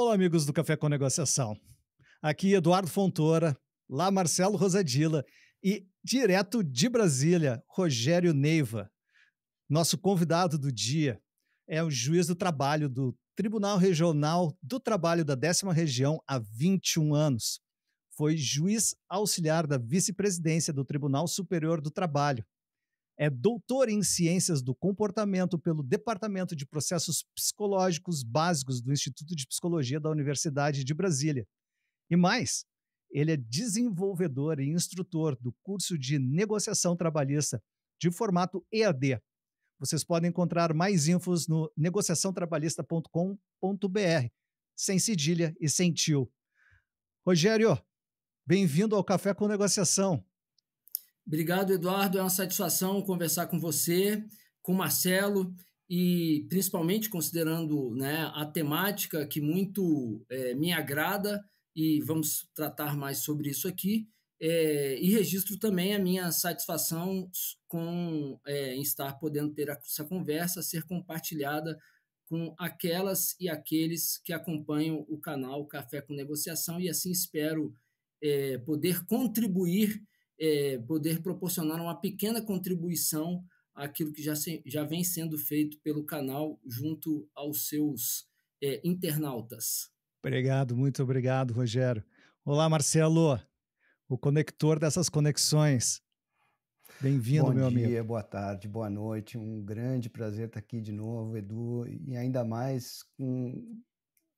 Olá, amigos do Café com Negociação. Aqui Eduardo Fontoura, lá Marcelo Rosadila e direto de Brasília, Rogério Neiva. Nosso convidado do dia é o juiz do trabalho do Tribunal Regional do Trabalho da Décima Região há 21 anos. Foi juiz auxiliar da vice-presidência do Tribunal Superior do Trabalho é doutor em Ciências do Comportamento pelo Departamento de Processos Psicológicos Básicos do Instituto de Psicologia da Universidade de Brasília. E mais, ele é desenvolvedor e instrutor do curso de negociação trabalhista de formato EAD. Vocês podem encontrar mais infos no negociaçãotrabalhista.com.br, sem cedilha e sem tio. Rogério, bem-vindo ao Café com Negociação. Obrigado, Eduardo. É uma satisfação conversar com você, com Marcelo e principalmente considerando né, a temática que muito é, me agrada e vamos tratar mais sobre isso aqui. É, e registro também a minha satisfação com é, estar podendo ter essa conversa ser compartilhada com aquelas e aqueles que acompanham o canal Café com Negociação e assim espero é, poder contribuir é, poder proporcionar uma pequena contribuição àquilo que já, se, já vem sendo feito pelo canal junto aos seus é, internautas. Obrigado, muito obrigado, Rogério. Olá, Marcelo, o conector dessas conexões. Bem-vindo, meu amigo. Bom dia, boa tarde, boa noite. Um grande prazer estar aqui de novo, Edu, e ainda mais com o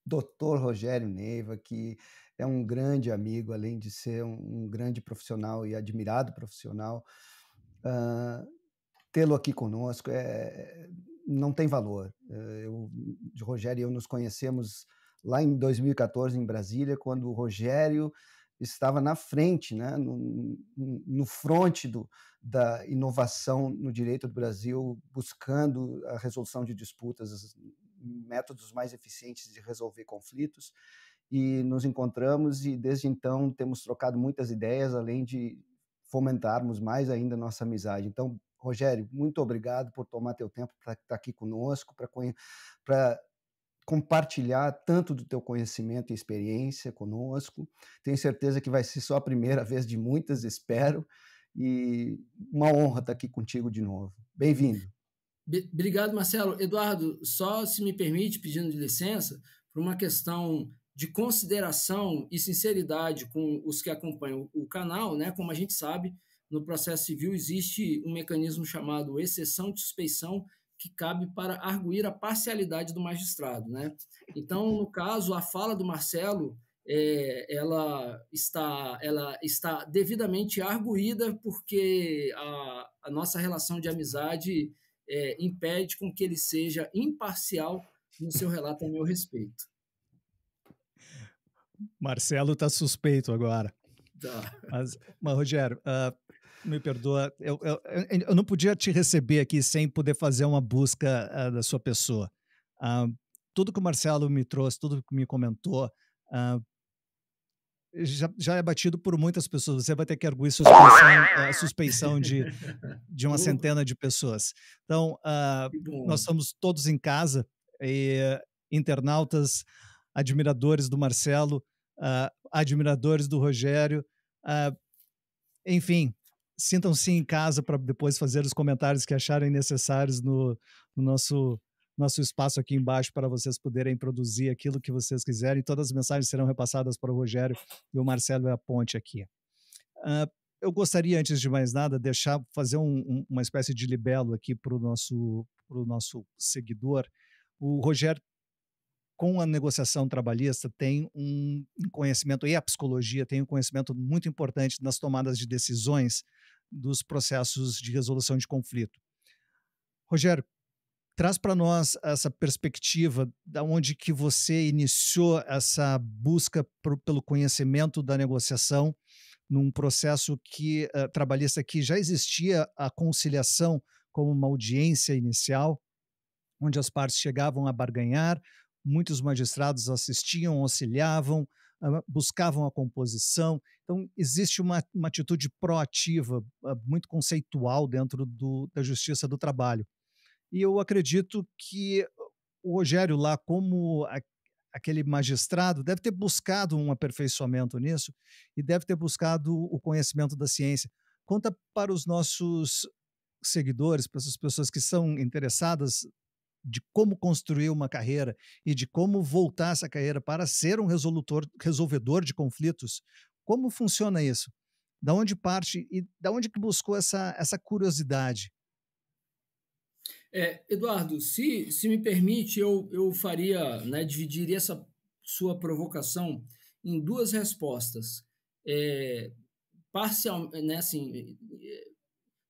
doutor Rogério Neiva, que é um grande amigo, além de ser um, um grande profissional e admirado profissional. Uh, Tê-lo aqui conosco é, não tem valor. Eh, eu, Rogério e eu nos conhecemos lá em 2014 em Brasília, quando o Rogério estava na frente, né, no, no fronte do, da inovação no direito do Brasil, buscando a resolução de disputas, métodos mais eficientes de resolver conflitos e nos encontramos e desde então temos trocado muitas ideias, além de fomentarmos mais ainda nossa amizade. Então, Rogério, muito obrigado por tomar teu tempo para estar tá aqui conosco, para compartilhar tanto do teu conhecimento e experiência conosco. Tenho certeza que vai ser só a primeira vez de muitas, espero, e uma honra estar tá aqui contigo de novo. Bem-vindo. Obrigado, Marcelo. Eduardo, só se me permite, pedindo licença, por uma questão de consideração e sinceridade com os que acompanham o canal, né? Como a gente sabe, no processo civil existe um mecanismo chamado exceção de suspeição que cabe para arguir a parcialidade do magistrado, né? Então, no caso, a fala do Marcelo, é, ela está ela está devidamente arguída porque a, a nossa relação de amizade é, impede com que ele seja imparcial no seu relato a meu respeito. Marcelo está suspeito agora. Tá. Mas, mas Rogério, uh, me perdoa, eu, eu, eu, não podia te receber aqui sem poder fazer uma busca uh, da sua pessoa. Uh, tudo que o Marcelo me trouxe, tudo que me comentou, já, já, é batido por muitas pessoas. Você vai ter que arguir a suspeição de, de uma centena de pessoas. Então, nós estamos todos em casa e internautas, admiradores do Marcelo, uh, admiradores do Rogério. Uh, enfim, sintam-se em casa para depois fazer os comentários que acharem necessários no, no, nosso nosso espaço aqui embaixo para vocês poderem produzir aquilo que vocês quiserem. Todas as mensagens serão repassadas para o Rogério e o Marcelo é a ponte aqui. Uh, eu gostaria, antes de mais nada, deixar fazer um, um, uma espécie de libelo aqui para o nosso, nosso seguidor. O Rogério com a negociação trabalhista tem um conhecimento, e a psicologia tem um conhecimento muito importante nas tomadas de decisões dos processos de resolução de conflito. Rogério, traz para nós essa perspectiva da onde que você iniciou essa busca pelo conhecimento da negociação num processo que uh, trabalhista que já existia a conciliação como uma audiência inicial, onde as partes chegavam a barganhar, muitos magistrados assistiam, auxiliavam, ah, buscavam a composição. Então, existe uma, uma atitude proativa, ah, muito conceitual dentro do, da justiça do trabalho. E eu acredito que o Rogério, lá como a, aquele magistrado, deve ter buscado um aperfeiçoamento nisso e deve ter buscado o conhecimento da ciência. Conta para os nossos seguidores, para essas pessoas que são interessadas de como construir uma carreira e de como voltar essa carreira para ser um resolutor, resolvedor de conflitos. Como funciona isso? Da onde parte e da onde que buscou essa, essa curiosidade? É, Eduardo, se, se me permite, eu, eu faria, né, dividiria essa sua provocação em duas respostas. É, parcial, né, assim,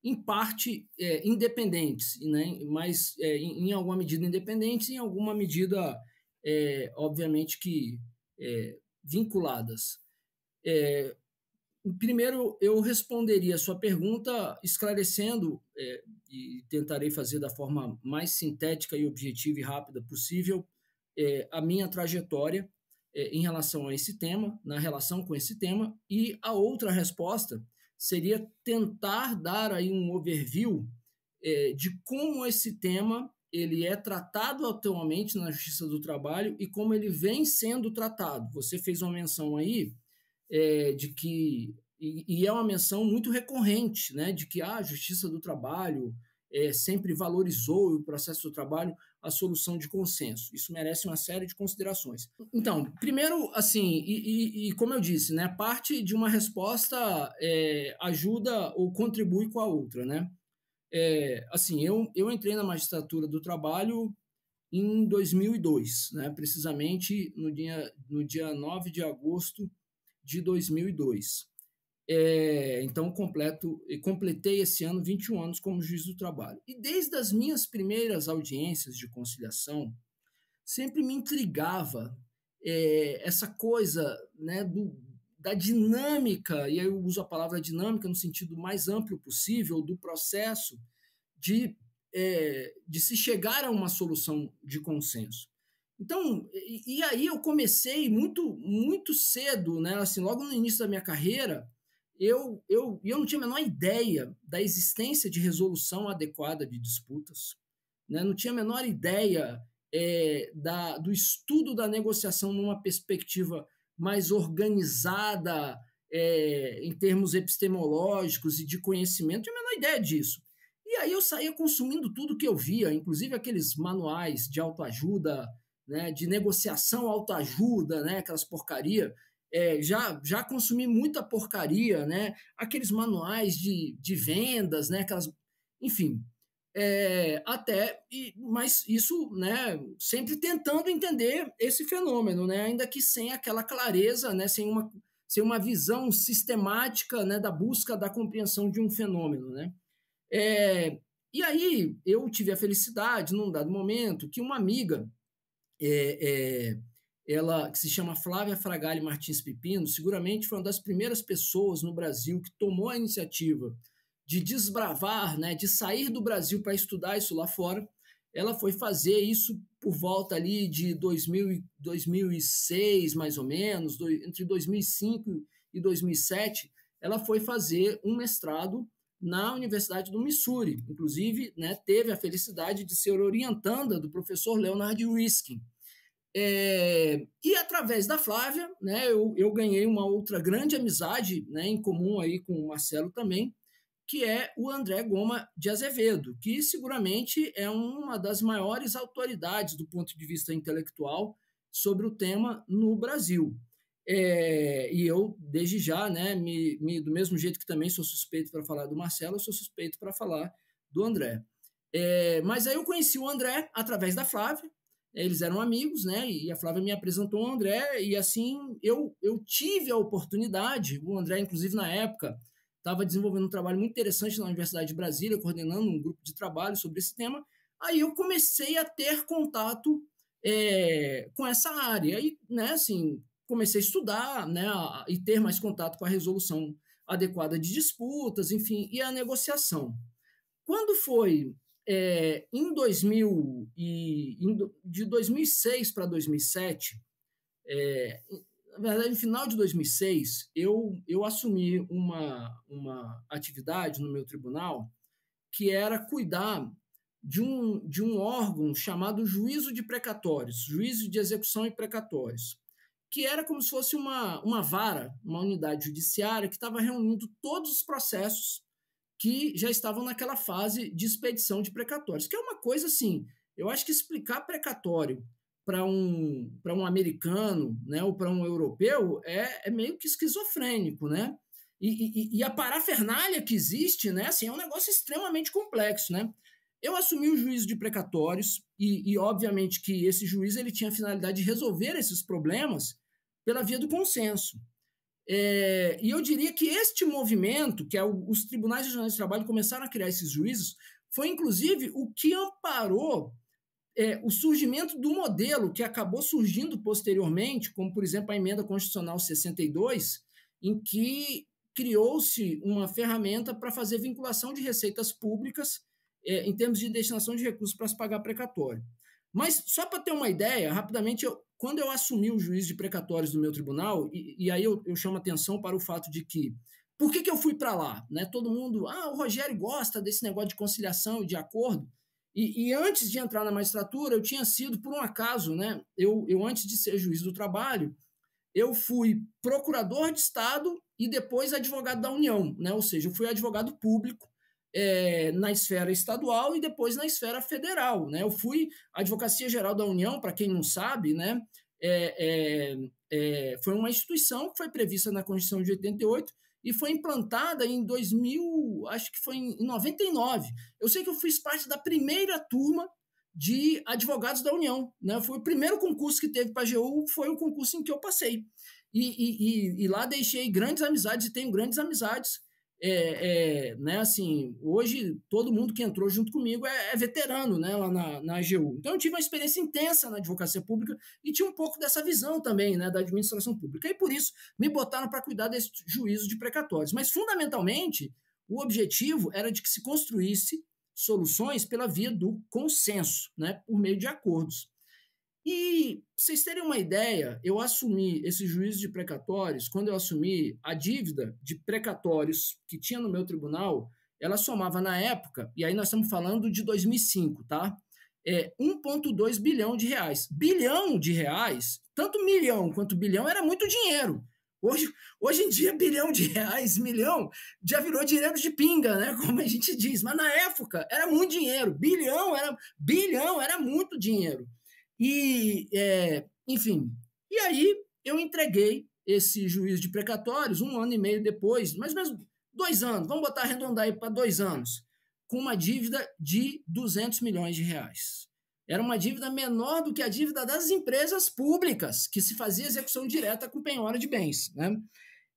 em parte é, independentes, né? mas é, em, em, alguma medida independentes, em alguma medida, é, obviamente, que é, vinculadas. É, primeiro, eu responderia a sua pergunta esclarecendo, é, e tentarei fazer da forma mais sintética e objetiva e rápida possível, a minha trajetória em relação a esse tema, na relação com esse tema, e a outra resposta seria tentar dar aí um overview é, de como esse tema ele é tratado atualmente na Justiça do Trabalho e como ele vem sendo tratado. Você fez uma menção aí é, de que e, e, é uma menção muito recorrente, né, de que ah, a Justiça do Trabalho é, sempre valorizou o processo do trabalho a solução de consenso. Isso merece uma série de considerações. Então, primeiro, assim, e, e, e como eu disse, né, parte de uma resposta é, ajuda ou contribui com a outra, né? É, assim, eu, eu entrei na magistratura do trabalho em 2002, né, precisamente no dia, no dia 9 de agosto de 2002. É, então, completo, completei esse ano 21 anos como juiz do trabalho. E desde as minhas primeiras audiências de conciliação, sempre me intrigava é, essa coisa né, do, da dinâmica, e aí eu uso a palavra dinâmica no sentido mais amplo possível, do processo de, é, de se chegar a uma solução de consenso. Então, e, e aí eu comecei muito muito cedo, né, assim, logo no início da minha carreira, eu, eu, eu não tinha a menor ideia da existência de resolução adequada de disputas, né? não tinha a menor ideia é, da, do estudo da negociação numa perspectiva mais organizada é, em termos epistemológicos e de conhecimento, eu tinha a menor ideia disso. E aí eu saía consumindo tudo que eu via, inclusive aqueles manuais de autoajuda, né, de negociação autoajuda, né, aquelas porcaria é, já, já consumi muita porcaria, né? Aqueles manuais de, de vendas, né? Aquelas, enfim, é, até, e, mas isso, né? Sempre tentando entender esse fenômeno, né? Ainda que sem aquela clareza, né? Sem uma, sem uma visão sistemática, né? Da busca da compreensão de um fenômeno, né? É, e aí eu tive a felicidade, num dado momento, que uma amiga é, é ela que se chama Flávia Fragale Martins Pipino, seguramente foi uma das primeiras pessoas no Brasil que tomou a iniciativa de desbravar, né, de sair do Brasil para estudar isso lá fora. Ela foi fazer isso por volta ali de 2000, 2006, mais ou menos, do, entre 2005 e 2007, ela foi fazer um mestrado na Universidade do Missouri. Inclusive, né, teve a felicidade de ser orientanda do professor Leonard Riskin, é, e através da Flávia, né, eu, eu ganhei uma outra grande amizade né, em comum aí com o Marcelo também, que é o André Goma de Azevedo, que seguramente é uma das maiores autoridades do ponto de vista intelectual sobre o tema no Brasil. É, e eu, desde já, né, me, me, do mesmo jeito que também sou suspeito para falar do Marcelo, sou suspeito para falar do André. É, mas aí eu conheci o André através da Flávia, eles eram amigos, né? E a Flávia me apresentou o André, e assim eu, eu tive a oportunidade. O André, inclusive, na época, estava desenvolvendo um trabalho muito interessante na Universidade de Brasília, coordenando um grupo de trabalho sobre esse tema. Aí eu comecei a ter contato é, com essa área, e, né, assim, comecei a estudar, né, a, e ter mais contato com a resolução adequada de disputas, enfim, e a negociação. Quando foi é, em 2000 e em, de 2006 para 2007, é, na verdade, no final de 2006, eu, eu assumi uma, uma atividade no meu tribunal que era cuidar de um, de um órgão chamado Juízo de Precatórios, Juízo de Execução e Precatórios, que era como se fosse uma, uma vara, uma unidade judiciária que estava reunindo todos os processos que já estavam naquela fase de expedição de precatórios, que é uma coisa assim, eu acho que explicar precatório para um, um americano né, ou para um europeu é, é meio que esquizofrênico, né? E, e, e, a parafernália que existe, né? Assim, é um negócio extremamente complexo, né? Eu assumi o juízo de precatórios e, e, obviamente, que esse juiz ele tinha a finalidade de resolver esses problemas pela via do consenso. É, e eu diria que este movimento, que é o, os tribunais regionais de trabalho começaram a criar esses juízes, foi inclusive o que amparou é, o surgimento do modelo que acabou surgindo posteriormente, como por exemplo a emenda constitucional 62, em que criou-se uma ferramenta para fazer vinculação de receitas públicas é, em termos de destinação de recursos para se pagar precatório. Mas só para ter uma ideia, rapidamente eu quando eu assumi o juiz de precatórios do meu tribunal, e, e aí eu, eu chamo atenção para o fato de que por que, que eu fui para lá? Né? Todo mundo, ah, o Rogério gosta desse negócio de conciliação e de acordo. E, e, antes de entrar na magistratura, eu tinha sido, por um acaso, né? Eu, eu antes de ser juiz do trabalho, eu fui procurador de Estado e depois advogado da União, né? Ou seja, eu fui advogado público é, na esfera estadual e depois na esfera federal. Né? Eu fui a Advocacia Geral da União, para quem não sabe, né? É, é, é, foi uma instituição que foi prevista na Constituição de 88 e foi implantada em 2000, acho que foi em 99. Eu sei que eu fiz parte da primeira turma de advogados da União. Né? Foi o primeiro concurso que teve para a AGU, foi o concurso em que eu passei. E, e, e, e lá deixei grandes amizades e tenho grandes amizades é, é, né, assim, hoje todo mundo que entrou junto comigo é, é veterano né, lá na, na AGU. Então eu tive uma experiência intensa na advocacia pública e tinha um pouco dessa visão também né, da administração pública. E por isso me botaram para cuidar desse juízo de precatórios. Mas fundamentalmente o objetivo era de que se construísse soluções pela via do consenso, né, por meio de acordos. E pra vocês terem uma ideia, eu assumi esse juízo de precatórios, quando eu assumi a dívida de precatórios que tinha no meu tribunal, ela somava na época, e aí nós estamos falando de 2005, tá? É 1,2 bilhão de reais. Bilhão de reais, tanto milhão quanto bilhão era muito dinheiro. Hoje, hoje em dia, bilhão de reais, milhão, já virou dinheiro de pinga, né? Como a gente diz. Mas na época era muito dinheiro. Bilhão era, bilhão era muito dinheiro. E, é, enfim, e aí eu entreguei esse juízo de precatórios um ano e meio depois, mas mesmo dois anos, vamos botar arredondar aí para dois anos, com uma dívida de 200 milhões de reais. Era uma dívida menor do que a dívida das empresas públicas, que se fazia execução direta com penhora de bens. Né?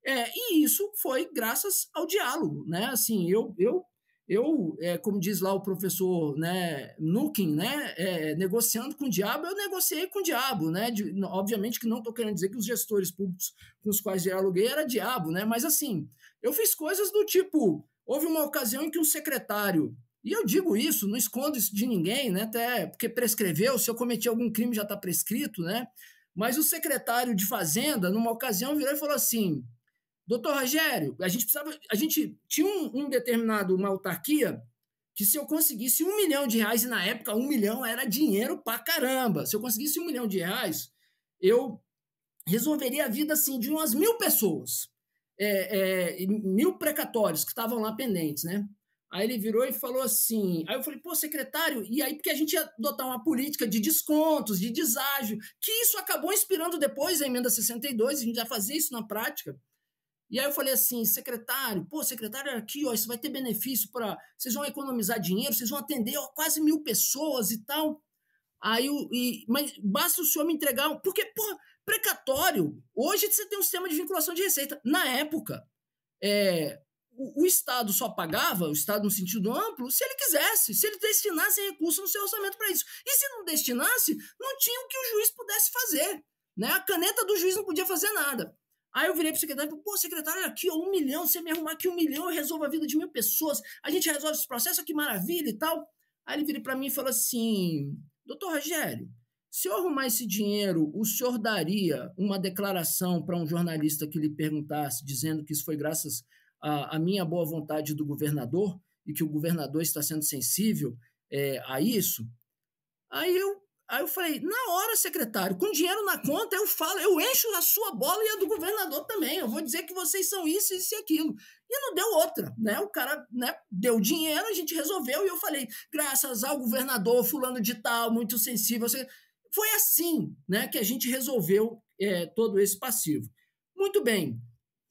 É, e isso foi graças ao diálogo. Né? Assim, eu, eu eu, é, como diz lá o professor né, Nukin, né, é, negociando com o diabo, eu negociei com o diabo. Né, de, obviamente que não estou querendo dizer que os gestores públicos com os quais aluguei era diabo, né, mas assim, eu fiz coisas do tipo: houve uma ocasião em que um secretário, e eu digo isso, não escondo isso de ninguém, né, até porque prescreveu, se eu cometi algum crime já está prescrito, né, mas o secretário de Fazenda, numa ocasião, virou e falou assim: Doutor Rogério, a gente precisava. A gente tinha um, um determinado, uma autarquia, que se eu conseguisse um milhão de reais, e na época um milhão era dinheiro pra caramba. Se eu conseguisse um milhão de reais, eu resolveria a vida assim de umas mil pessoas. É, é, mil precatórios que estavam lá pendentes, né? Aí ele virou e falou assim. Aí eu falei, pô, secretário, e aí porque a gente ia adotar uma política de descontos, de deságio, que isso acabou inspirando depois a emenda 62, a gente já fazia isso na prática. E aí eu falei assim, secretário, pô, secretário, aqui, ó, isso vai ter benefício para. Vocês vão economizar dinheiro, vocês vão atender ó, quase mil pessoas e tal. Aí o. mas basta o senhor me entregar. Um, porque, pô, precatório. Hoje você tem um sistema de vinculação de receita. Na época, é, o, o, Estado só pagava, o Estado no sentido amplo, se ele quisesse, se ele destinasse recurso no seu orçamento para isso. E se não destinasse, não tinha o que o juiz pudesse fazer. Né? A caneta do juiz não podia fazer nada. Aí eu virei pro secretário e falei, pô, secretário, olha aqui, um milhão, você me arrumar aqui um milhão, eu resolvo a vida de mil pessoas, a gente resolve esse processo, que maravilha e tal. Aí ele virou para mim e falou assim, doutor Rogério, se eu arrumar esse dinheiro, o senhor daria uma declaração para um jornalista que lhe perguntasse, dizendo que isso foi graças à, à, minha boa vontade do governador e que o governador está sendo sensível é, a isso? Aí eu Aí eu falei, na hora, secretário, com dinheiro na conta, eu falo, eu encho a sua bola e a do governador também. Eu vou dizer que vocês são isso, isso e aquilo. E não deu outra, né? O cara né, deu dinheiro, a gente resolveu, e eu falei, graças ao governador, fulano de tal, muito sensível. Foi assim né, que a gente resolveu é, todo esse passivo. Muito bem,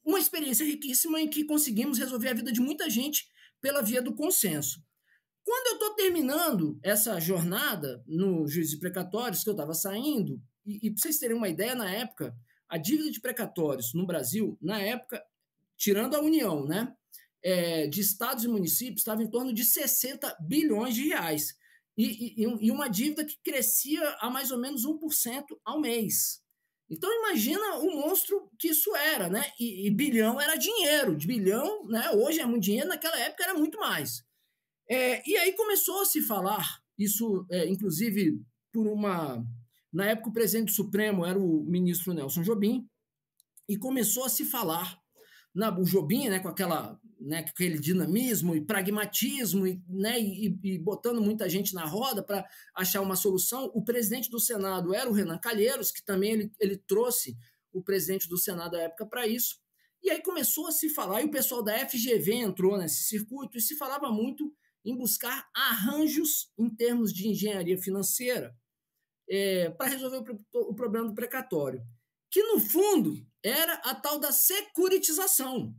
uma experiência riquíssima em que conseguimos resolver a vida de muita gente pela via do consenso. Quando eu estou terminando essa jornada no juiz de precatórios, que eu estava saindo, e, e para vocês terem uma ideia, na época, a dívida de precatórios no Brasil, na época, tirando a União, né? É, de estados e municípios estava em torno de 60 bilhões de reais. E, e, e, uma dívida que crescia a mais ou menos 1% ao mês. Então imagina o monstro que isso era, né? E, e bilhão era dinheiro, de bilhão, né? Hoje é muito dinheiro, naquela época era muito mais. É, e aí começou a se falar, isso é, inclusive por uma. Na época, o presidente do Supremo era o ministro Nelson Jobim, e começou a se falar. Na, o Jobim, né, com aquela, né, com aquele dinamismo e pragmatismo, e, né, e, e botando muita gente na roda para achar uma solução. O presidente do Senado era o Renan Calheiros, que também ele, ele trouxe o presidente do Senado à época para isso. E aí começou a se falar, e o pessoal da FGV entrou nesse circuito, e se falava muito em buscar arranjos em termos de engenharia financeira é, para resolver o, o problema do precatório, que no fundo era a tal da securitização,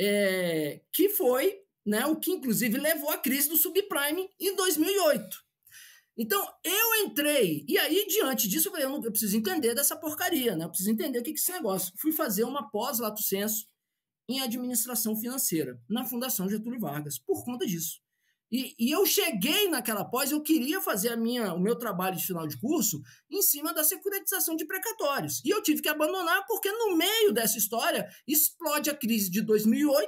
é, que foi né, o que inclusive levou à crise do subprime em 2008. Então, eu entrei, e aí, diante disso, eu falei, eu, não, eu preciso entender dessa porcaria, né? Eu preciso entender o que é esse negócio. Fui fazer uma pós-lato senso em administração financeira, na Fundação Getúlio Vargas, por conta disso. E, e, eu cheguei naquela pós, eu queria fazer a minha, o meu trabalho de final de curso em cima da securitização de precatórios. E eu tive que abandonar porque no meio dessa história explode a crise de 2008,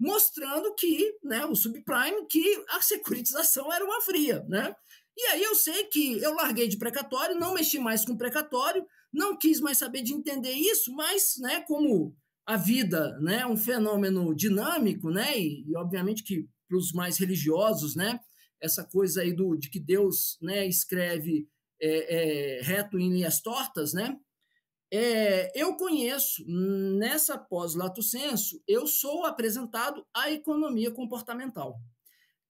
mostrando que, né, o subprime, que a securitização era uma fria, né? E aí eu sei que eu larguei de precatório, não mexi mais com precatório, não quis mais saber de entender isso, mas, né, como a vida, né, é um fenômeno dinâmico, né, e, e obviamente que para os mais religiosos, né? Essa coisa aí do, de que Deus né, escreve é, é, reto em linhas tortas, né? É, eu conheço, nessa pós-lato senso, eu sou apresentado à economia comportamental.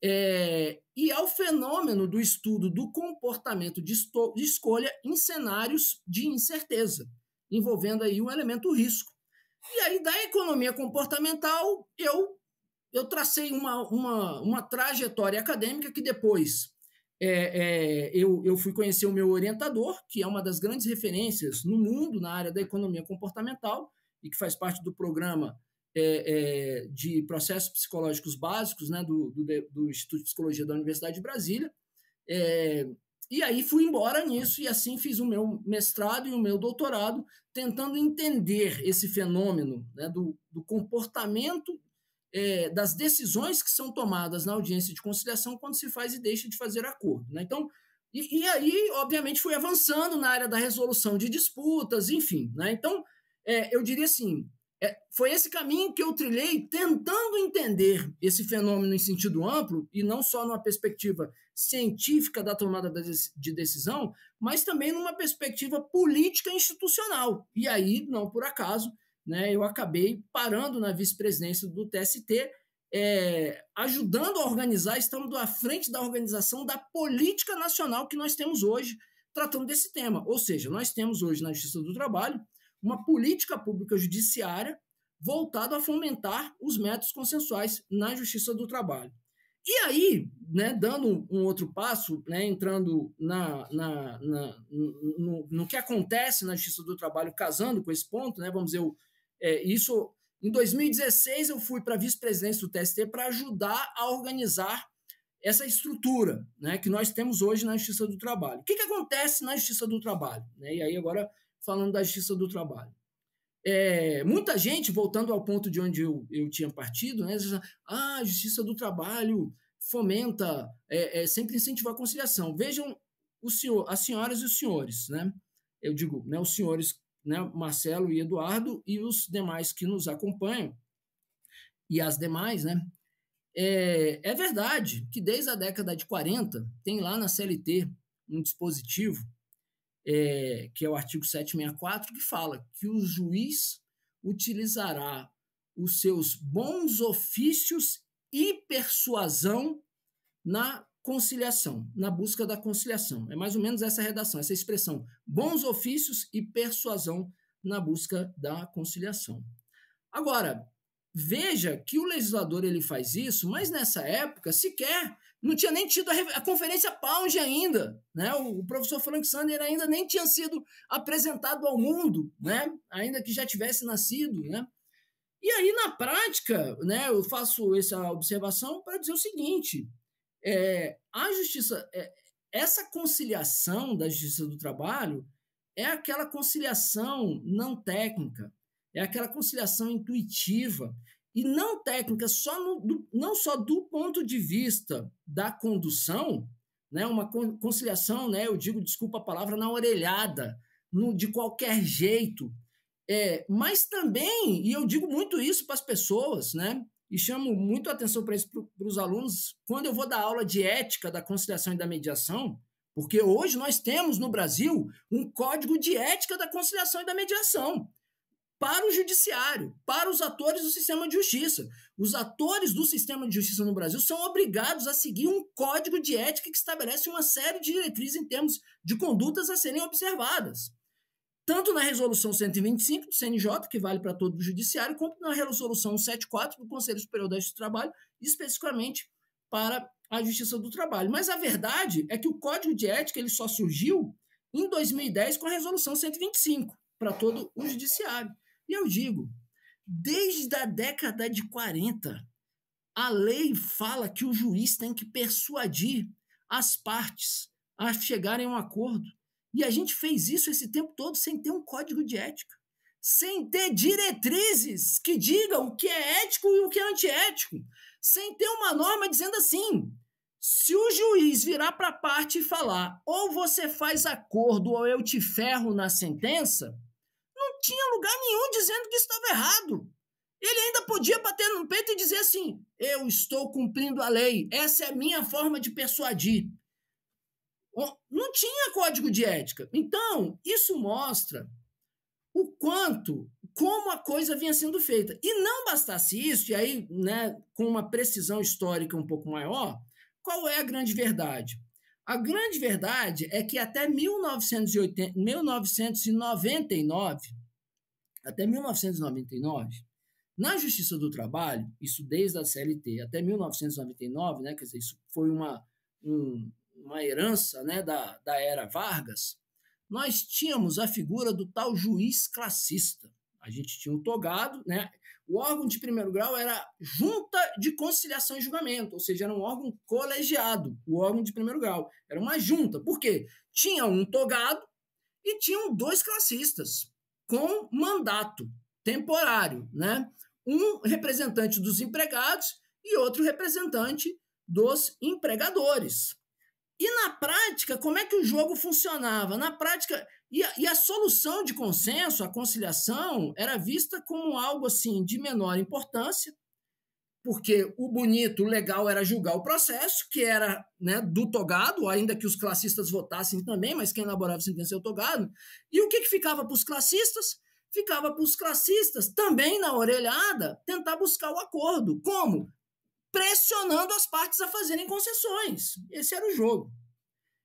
É, e ao fenômeno do estudo do comportamento de, de escolha em cenários de incerteza, envolvendo aí um elemento risco. E aí, da economia comportamental, eu eu tracei uma, uma, uma trajetória acadêmica que depois é, é, eu, eu fui conhecer o meu orientador, que é uma das grandes referências no mundo na área da economia comportamental e que faz parte do programa é, é, de processos psicológicos básicos né, do, do, do, Instituto de Psicologia da Universidade de Brasília. É, e aí fui embora nisso e assim fiz o meu mestrado e o meu doutorado, tentando entender esse fenômeno né, do, do comportamento é, das decisões que são tomadas na audiência de conciliação quando se faz e deixa de fazer acordo. Né? Então, e, e, aí, obviamente, fui avançando na área da resolução de disputas, enfim. Né? Então, é, eu diria assim, é, foi esse caminho que eu trilhei tentando entender esse fenômeno em sentido amplo, e não só numa perspectiva científica da tomada de decisão, mas também numa perspectiva política institucional. E aí, não por acaso, né, eu acabei parando na vice-presidência do TST, é, ajudando a organizar, estando à frente da organização da política nacional que nós temos hoje, tratando desse tema. Ou seja, nós temos hoje na Justiça do Trabalho uma política pública judiciária voltada a fomentar os métodos consensuais na Justiça do Trabalho. E aí, né, dando um outro passo, né, entrando na, na, na no, no, que acontece na Justiça do Trabalho, casando com esse ponto, né, vamos dizer, o, é, isso. Em 2016, eu fui para a vice-presidência do TST para ajudar a organizar essa estrutura né, que nós temos hoje na Justiça do Trabalho. O que, que acontece na Justiça do Trabalho? Né? E aí, agora, falando da Justiça do Trabalho. É, muita gente, voltando ao ponto de onde eu, eu tinha partido, né, diz, ah, a Justiça do Trabalho fomenta, é, é, sempre incentiva a conciliação. Vejam o senhor, as senhoras e os senhores, né? Eu digo, né, os senhores né, Marcelo e Eduardo, e os demais que nos acompanham, e as demais, né? É, é verdade que desde a década de 40 tem lá na CLT um dispositivo, é, que é o artigo 764, que fala que o juiz utilizará os seus bons ofícios e persuasão na conciliação, na busca da conciliação. É mais ou menos essa redação, essa expressão: bons ofícios e persuasão na busca da conciliação. Agora, veja que o legislador ele faz isso, mas nessa época sequer não tinha nem tido a, a conferência Pound ainda, né? O, o, professor Frank Sander ainda nem tinha sido apresentado ao mundo, né? Ainda que já tivesse nascido, né? E aí na prática, né, eu faço essa observação para dizer o seguinte, é, a justiça, é, essa conciliação da justiça do trabalho é aquela conciliação não técnica, é aquela conciliação intuitiva e não técnica só no, do, não só do ponto de vista da condução, né, uma conciliação, né, eu digo, desculpa a palavra, na orelhada, no, de qualquer jeito, é, mas também, e eu digo muito isso para as pessoas, né, e chamo muito atenção para isso para os alunos quando eu vou dar aula de ética da conciliação e da mediação, porque hoje nós temos no Brasil um código de ética da conciliação e da mediação para o judiciário, para os atores do sistema de justiça. Os atores do sistema de justiça no Brasil são obrigados a seguir um código de ética que estabelece uma série de diretrizes em termos de condutas a serem observadas tanto na resolução 125 do CNJ, que vale para todo o judiciário, quanto na resolução 174 do Conselho Superior da Justiça do Trabalho, especificamente para a Justiça do Trabalho. Mas a verdade é que o Código de Ética ele só surgiu em 2010 com a resolução 125 para todo o judiciário. E eu digo, desde a década de 40, a lei fala que o juiz tem que persuadir as partes a chegarem a um acordo. E a gente fez isso esse tempo todo sem ter um código de ética, sem ter diretrizes que digam o que é ético e o que é antiético, sem ter uma norma dizendo assim: se o juiz virar para a parte e falar ou você faz acordo ou eu te ferro na sentença, não tinha lugar nenhum dizendo que estava errado. Ele ainda podia bater no peito e dizer assim: eu estou cumprindo a lei, essa é a minha forma de persuadir não tinha código de ética. Então, isso mostra o quanto, como a coisa vinha sendo feita. E não bastasse isso, e aí, né, com uma precisão histórica um pouco maior, qual é a grande verdade? A grande verdade é que até 1980, 1999, até 1999, na Justiça do Trabalho, isso desde a CLT até 1999, né, quer dizer, isso foi uma, um, uma herança né, da, da era Vargas, nós tínhamos a figura do tal juiz classista. A gente tinha um togado, né? O órgão de primeiro grau era junta de conciliação e julgamento, ou seja, era um órgão colegiado, o órgão de primeiro grau. Era uma junta. Por quê? Tinha um togado e tinham dois classistas com mandato temporário, né? Um representante dos empregados e outro representante dos empregadores. E na prática, como é que o jogo funcionava? Na prática, e a, e a, solução de consenso, a conciliação, era vista como algo assim de menor importância, porque o bonito, o legal era julgar o processo, que era né, do togado, ainda que os classistas votassem também, mas quem elaborava a sentença é o togado. E o que, que ficava para os classistas? Ficava para os classistas, também na orelhada, tentar buscar o acordo. Como? pressionando as partes a fazerem concessões. Esse era o jogo.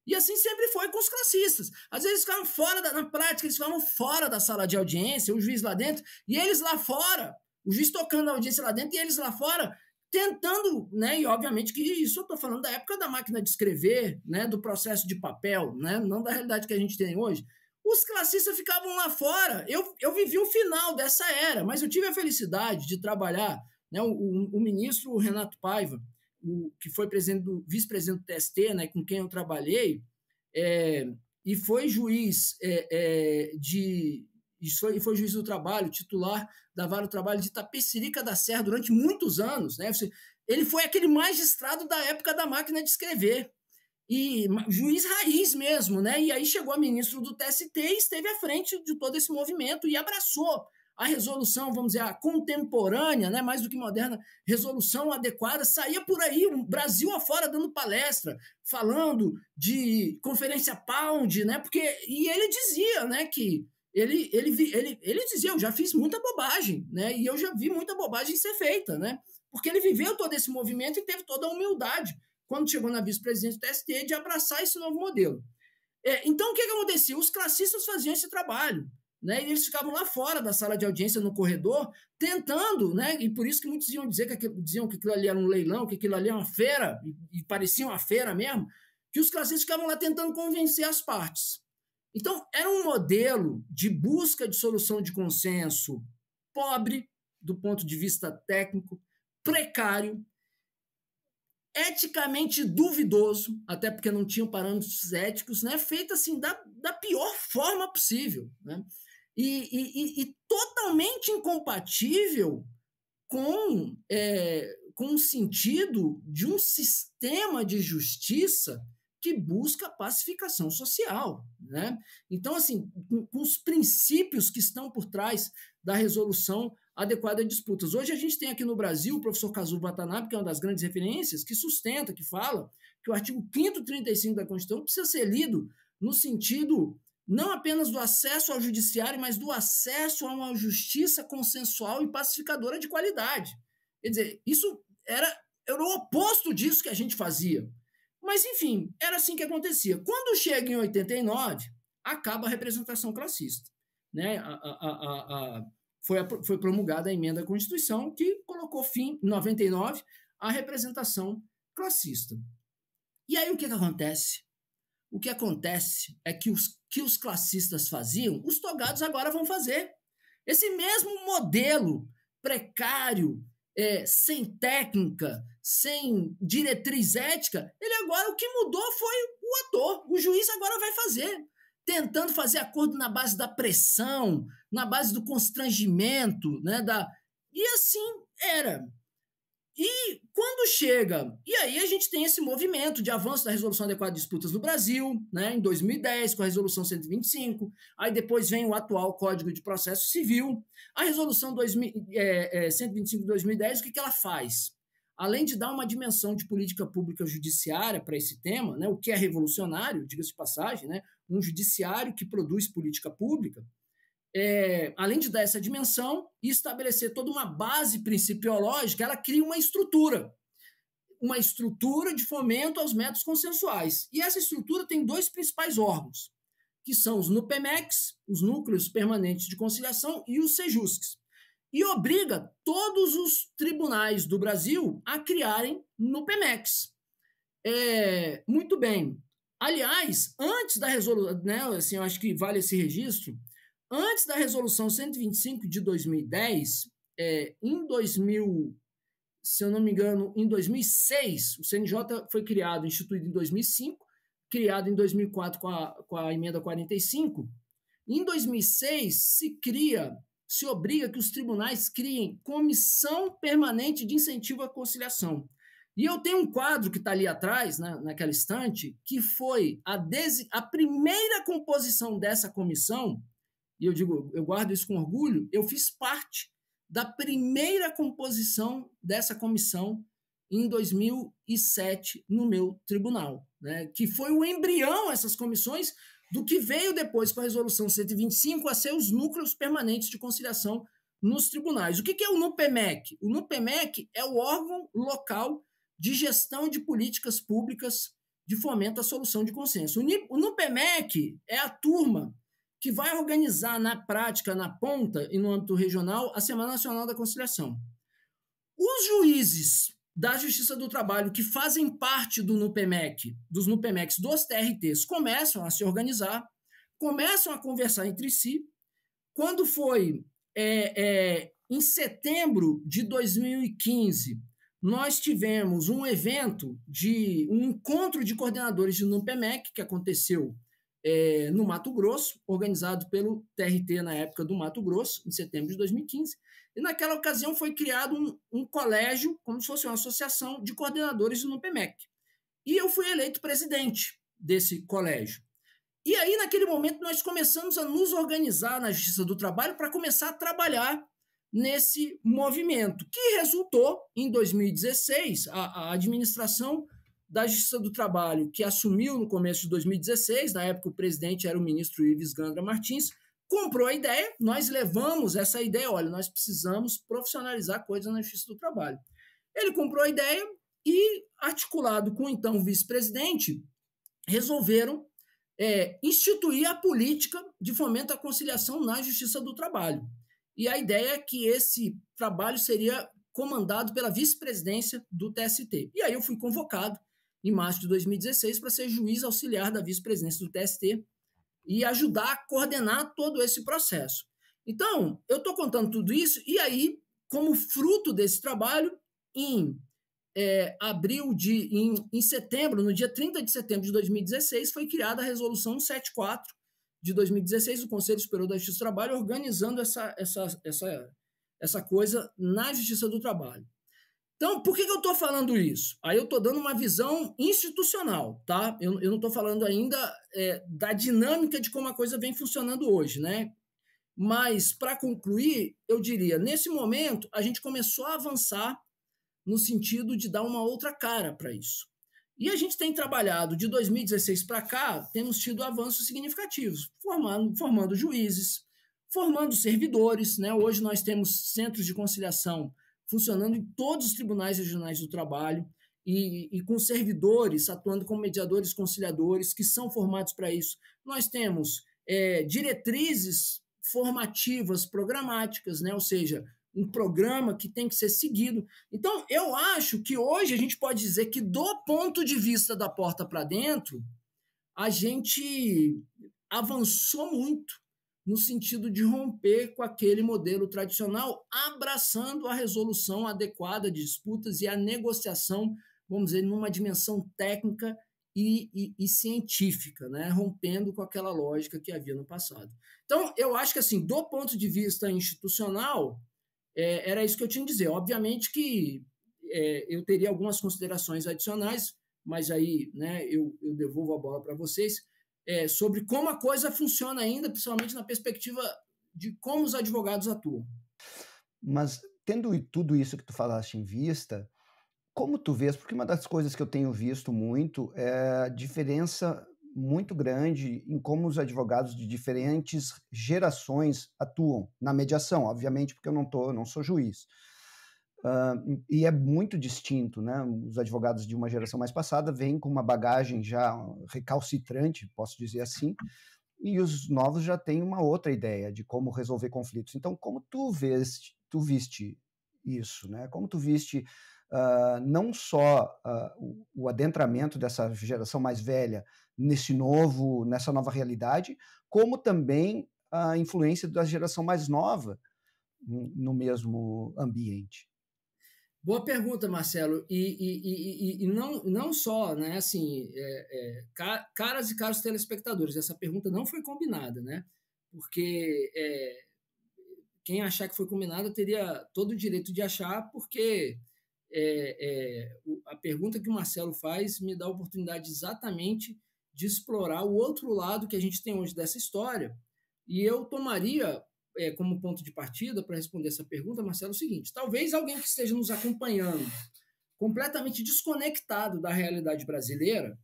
E assim sempre foi com os classistas. Às vezes ficavam fora da, na prática, eles ficavam fora da sala de audiência, o juiz lá dentro, e eles lá fora, o juiz tocando a audiência lá dentro, e eles lá fora tentando, né? E obviamente que isso eu estou falando da época da máquina de escrever, né? Do processo de papel, né? Não da realidade que a gente tem hoje. Os classistas ficavam lá fora. Eu, eu vivi o final dessa era, mas eu tive a felicidade de trabalhar né? O, o, o ministro Renato Paiva, o, que foi presidente do vice-presidente do TST, né, com quem eu trabalhei, é, e foi juiz é, é, de e foi, foi, juiz do trabalho, titular da Vara do Trabalho de Tapecirica da Serra durante muitos anos. Né? Ele foi aquele magistrado da época da máquina de escrever. E juiz raiz mesmo, né? E aí chegou a ministro do TST e esteve à frente de todo esse movimento e abraçou a resolução, vamos dizer, a contemporânea, né, mais do que moderna, resolução adequada, saía por aí, o Brasil afora, dando palestra, falando de conferência Pound, né, porque, e ele dizia, né, que ele, ele, ele, ele dizia, eu já fiz muita bobagem, né, e eu já vi muita bobagem ser feita, né, porque ele viveu todo esse movimento e teve toda a humildade, quando chegou na vice-presidente do TST, de abraçar esse novo modelo. É, então, o que, que acontecia? Os classistas faziam esse trabalho, né, e eles ficavam lá fora da sala de audiência, no corredor, tentando, né, e por isso que muitos iam dizer que aquilo, diziam que aquilo ali era um leilão, que aquilo ali era é uma feira, e, e parecia uma feira mesmo, que os classistas ficavam lá tentando convencer as partes. Então, era um modelo de busca de solução de consenso pobre, do ponto de vista técnico, precário, eticamente duvidoso, até porque não tinham parâmetros éticos, né, feito assim da, da pior forma possível. Né? e, e, e totalmente incompatível com, é, com o sentido de um sistema de justiça que busca pacificação social. Né? Então, assim, com, com os princípios que estão por trás da resolução adequada de disputas. Hoje a gente tem aqui no Brasil o professor Kazu Watanabe, que é uma das grandes referências, que sustenta, que fala que o artigo 535 da Constituição precisa ser lido no sentido não apenas do acesso ao judiciário, mas do acesso a uma justiça consensual e pacificadora de qualidade. Quer dizer, isso era, era o oposto disso que a gente fazia. Mas, enfim, era assim que acontecia. Quando chega em 89, acaba a representação classista. Né? A, a, a, foi, foi promulgada a emenda à Constituição que colocou fim, em 99, à representação classista. E aí o que, que acontece? O que acontece é que os que os classistas faziam, os togados agora vão fazer. Esse mesmo modelo precário, é, sem técnica, sem diretriz ética, ele agora o que mudou foi o ator. O juiz agora vai fazer, tentando fazer acordo na base da pressão, na base do constrangimento, né? Da... E assim era. E quando chega, e aí a gente tem esse movimento de avanço da resolução adequada de disputas no Brasil, né, em 2010 com a resolução 125, aí depois vem o atual Código de Processo Civil, a resolução 2000, é, é, 125 de 2010, o que, que ela faz? Além de dar uma dimensão de política pública judiciária para esse tema, né, o que é revolucionário, diga-se de passagem, né, um judiciário que produz política pública, é, além de dar essa dimensão e estabelecer toda uma base principiológica, ela cria uma estrutura. Uma estrutura de fomento aos métodos consensuais. E essa estrutura tem dois principais órgãos, que são os NUPEMEX, os Núcleos Permanentes de Conciliação, e os SEJUSCs. E obriga todos os tribunais do Brasil a criarem NUPEMEX. É, muito bem. Aliás, antes da resolução, né, assim, eu acho que vale esse registro, Antes da resolução 125 de 2010, é, em 2000, se eu não me engano, em 2006, o CNJ foi criado, instituído em 2005, criado em 2004 com a, com a emenda 45. Em 2006, se cria, se obriga que os tribunais criem comissão permanente de incentivo à conciliação. E eu tenho um quadro que está ali atrás, né, naquela estante, que foi a, a primeira composição dessa comissão e eu digo, eu guardo isso com orgulho, eu fiz parte da primeira composição dessa comissão em 2007 no meu tribunal, né? que foi o embrião, essas comissões, do que veio depois com a resolução 125 a ser os núcleos permanentes de conciliação nos tribunais. O que é o NUPEMEC? O NUPEMEC é o órgão local de gestão de políticas públicas de fomento à solução de consenso. O NUPEMEC é a turma que vai organizar na prática, na ponta e no âmbito regional, a Semana Nacional da Conciliação. Os juízes da Justiça do Trabalho que fazem parte do NUPEMEC, dos NUPEMECs, dos TRTs, começam a se organizar, começam a conversar entre si. Quando foi é, é, em setembro de 2015, nós tivemos um evento de um encontro de coordenadores de NUPEMEC que aconteceu é, no Mato Grosso, organizado pelo TRT na época do Mato Grosso, em setembro de 2015. E naquela ocasião foi criado um, um colégio, como se fosse uma associação de coordenadores do NUPEMEC. E eu fui eleito presidente desse colégio. E aí, naquele momento, nós começamos a nos organizar na Justiça do Trabalho para começar a trabalhar nesse movimento, que resultou, em 2016, a, a administração da Justiça do Trabalho, que assumiu no começo de 2016, na época o presidente era o ministro Ives Gandra Martins, comprou a ideia, nós levamos essa ideia, olha, nós precisamos profissionalizar coisas na Justiça do Trabalho. Ele comprou a ideia e, articulado com o então vice-presidente, resolveram é, instituir a política de fomento à conciliação na Justiça do Trabalho. E a ideia é que esse trabalho seria comandado pela vice-presidência do TST. E aí eu fui convocado em março de 2016 para ser juiz auxiliar da vice-presidência do TST e ajudar a coordenar todo esse processo. Então, eu estou contando tudo isso, e aí, como fruto desse trabalho, em é, abril de. Em, em setembro, no dia 30 de setembro de 2016, foi criada a resolução 74 de 2016 do Conselho Superior da Justiça do Trabalho, organizando essa, essa, essa, essa coisa na Justiça do Trabalho. Então, por que, que eu estou falando isso? Aí eu estou dando uma visão institucional, tá? Eu, eu não estou falando ainda é, da dinâmica de como a coisa vem funcionando hoje, né? Mas, para concluir, eu diria: nesse momento, a gente começou a avançar no sentido de dar uma outra cara para isso. E a gente tem trabalhado de 2016 para cá, temos tido avanços significativos, formando, formando juízes, formando servidores. Né? Hoje nós temos centros de conciliação funcionando em todos os tribunais regionais do trabalho e, e com servidores atuando como mediadores conciliadores que são formados para isso. Nós temos é, diretrizes formativas programáticas, né? ou seja, um programa que tem que ser seguido. Então, eu acho que hoje a gente pode dizer que, do ponto de vista da porta para dentro, a gente avançou muito no sentido de romper com aquele modelo tradicional, abraçando a resolução adequada de disputas e a negociação, vamos dizer, numa dimensão técnica e, e, e, científica, né? rompendo com aquela lógica que havia no passado. Então, eu acho que, assim, do ponto de vista institucional, é, era isso que eu tinha a dizer. Obviamente que é, eu teria algumas considerações adicionais, mas aí né, eu, eu devolvo a bola para vocês é, sobre como a coisa funciona ainda, principalmente na perspectiva de como os advogados atuam. Mas tendo tudo isso que tu falaste em vista, como tu vês? Porque uma das coisas que eu tenho visto muito é a diferença muito grande em como os advogados de diferentes gerações atuam na mediação, obviamente, porque eu não tô, não sou juiz. Uh, e é muito distinto, né? Os advogados de uma geração mais passada vêm com uma bagagem já recalcitrante, posso dizer assim, e os novos já têm uma outra ideia de como resolver conflitos. Então, como tu veste, tu viste isso, né? Como tu viste uh, não só uh, o adentramento dessa geração mais velha nesse novo, nessa nova realidade, como também a influência da geração mais nova hum, no mesmo ambiente. Boa pergunta, Marcelo. E, e, e, e não, não só, né, assim, é, é, caras e caros telespectadores, essa pergunta não foi combinada, né? Porque é, quem achar que foi combinada teria todo o direito de achar, porque é, é, a pergunta que o Marcelo faz me dá a oportunidade exatamente de explorar o outro lado que a gente tem hoje dessa história. E eu tomaria é, como ponto de partida para responder essa pergunta, Marcelo, é o seguinte: talvez alguém que esteja nos acompanhando completamente desconectado da realidade brasileira,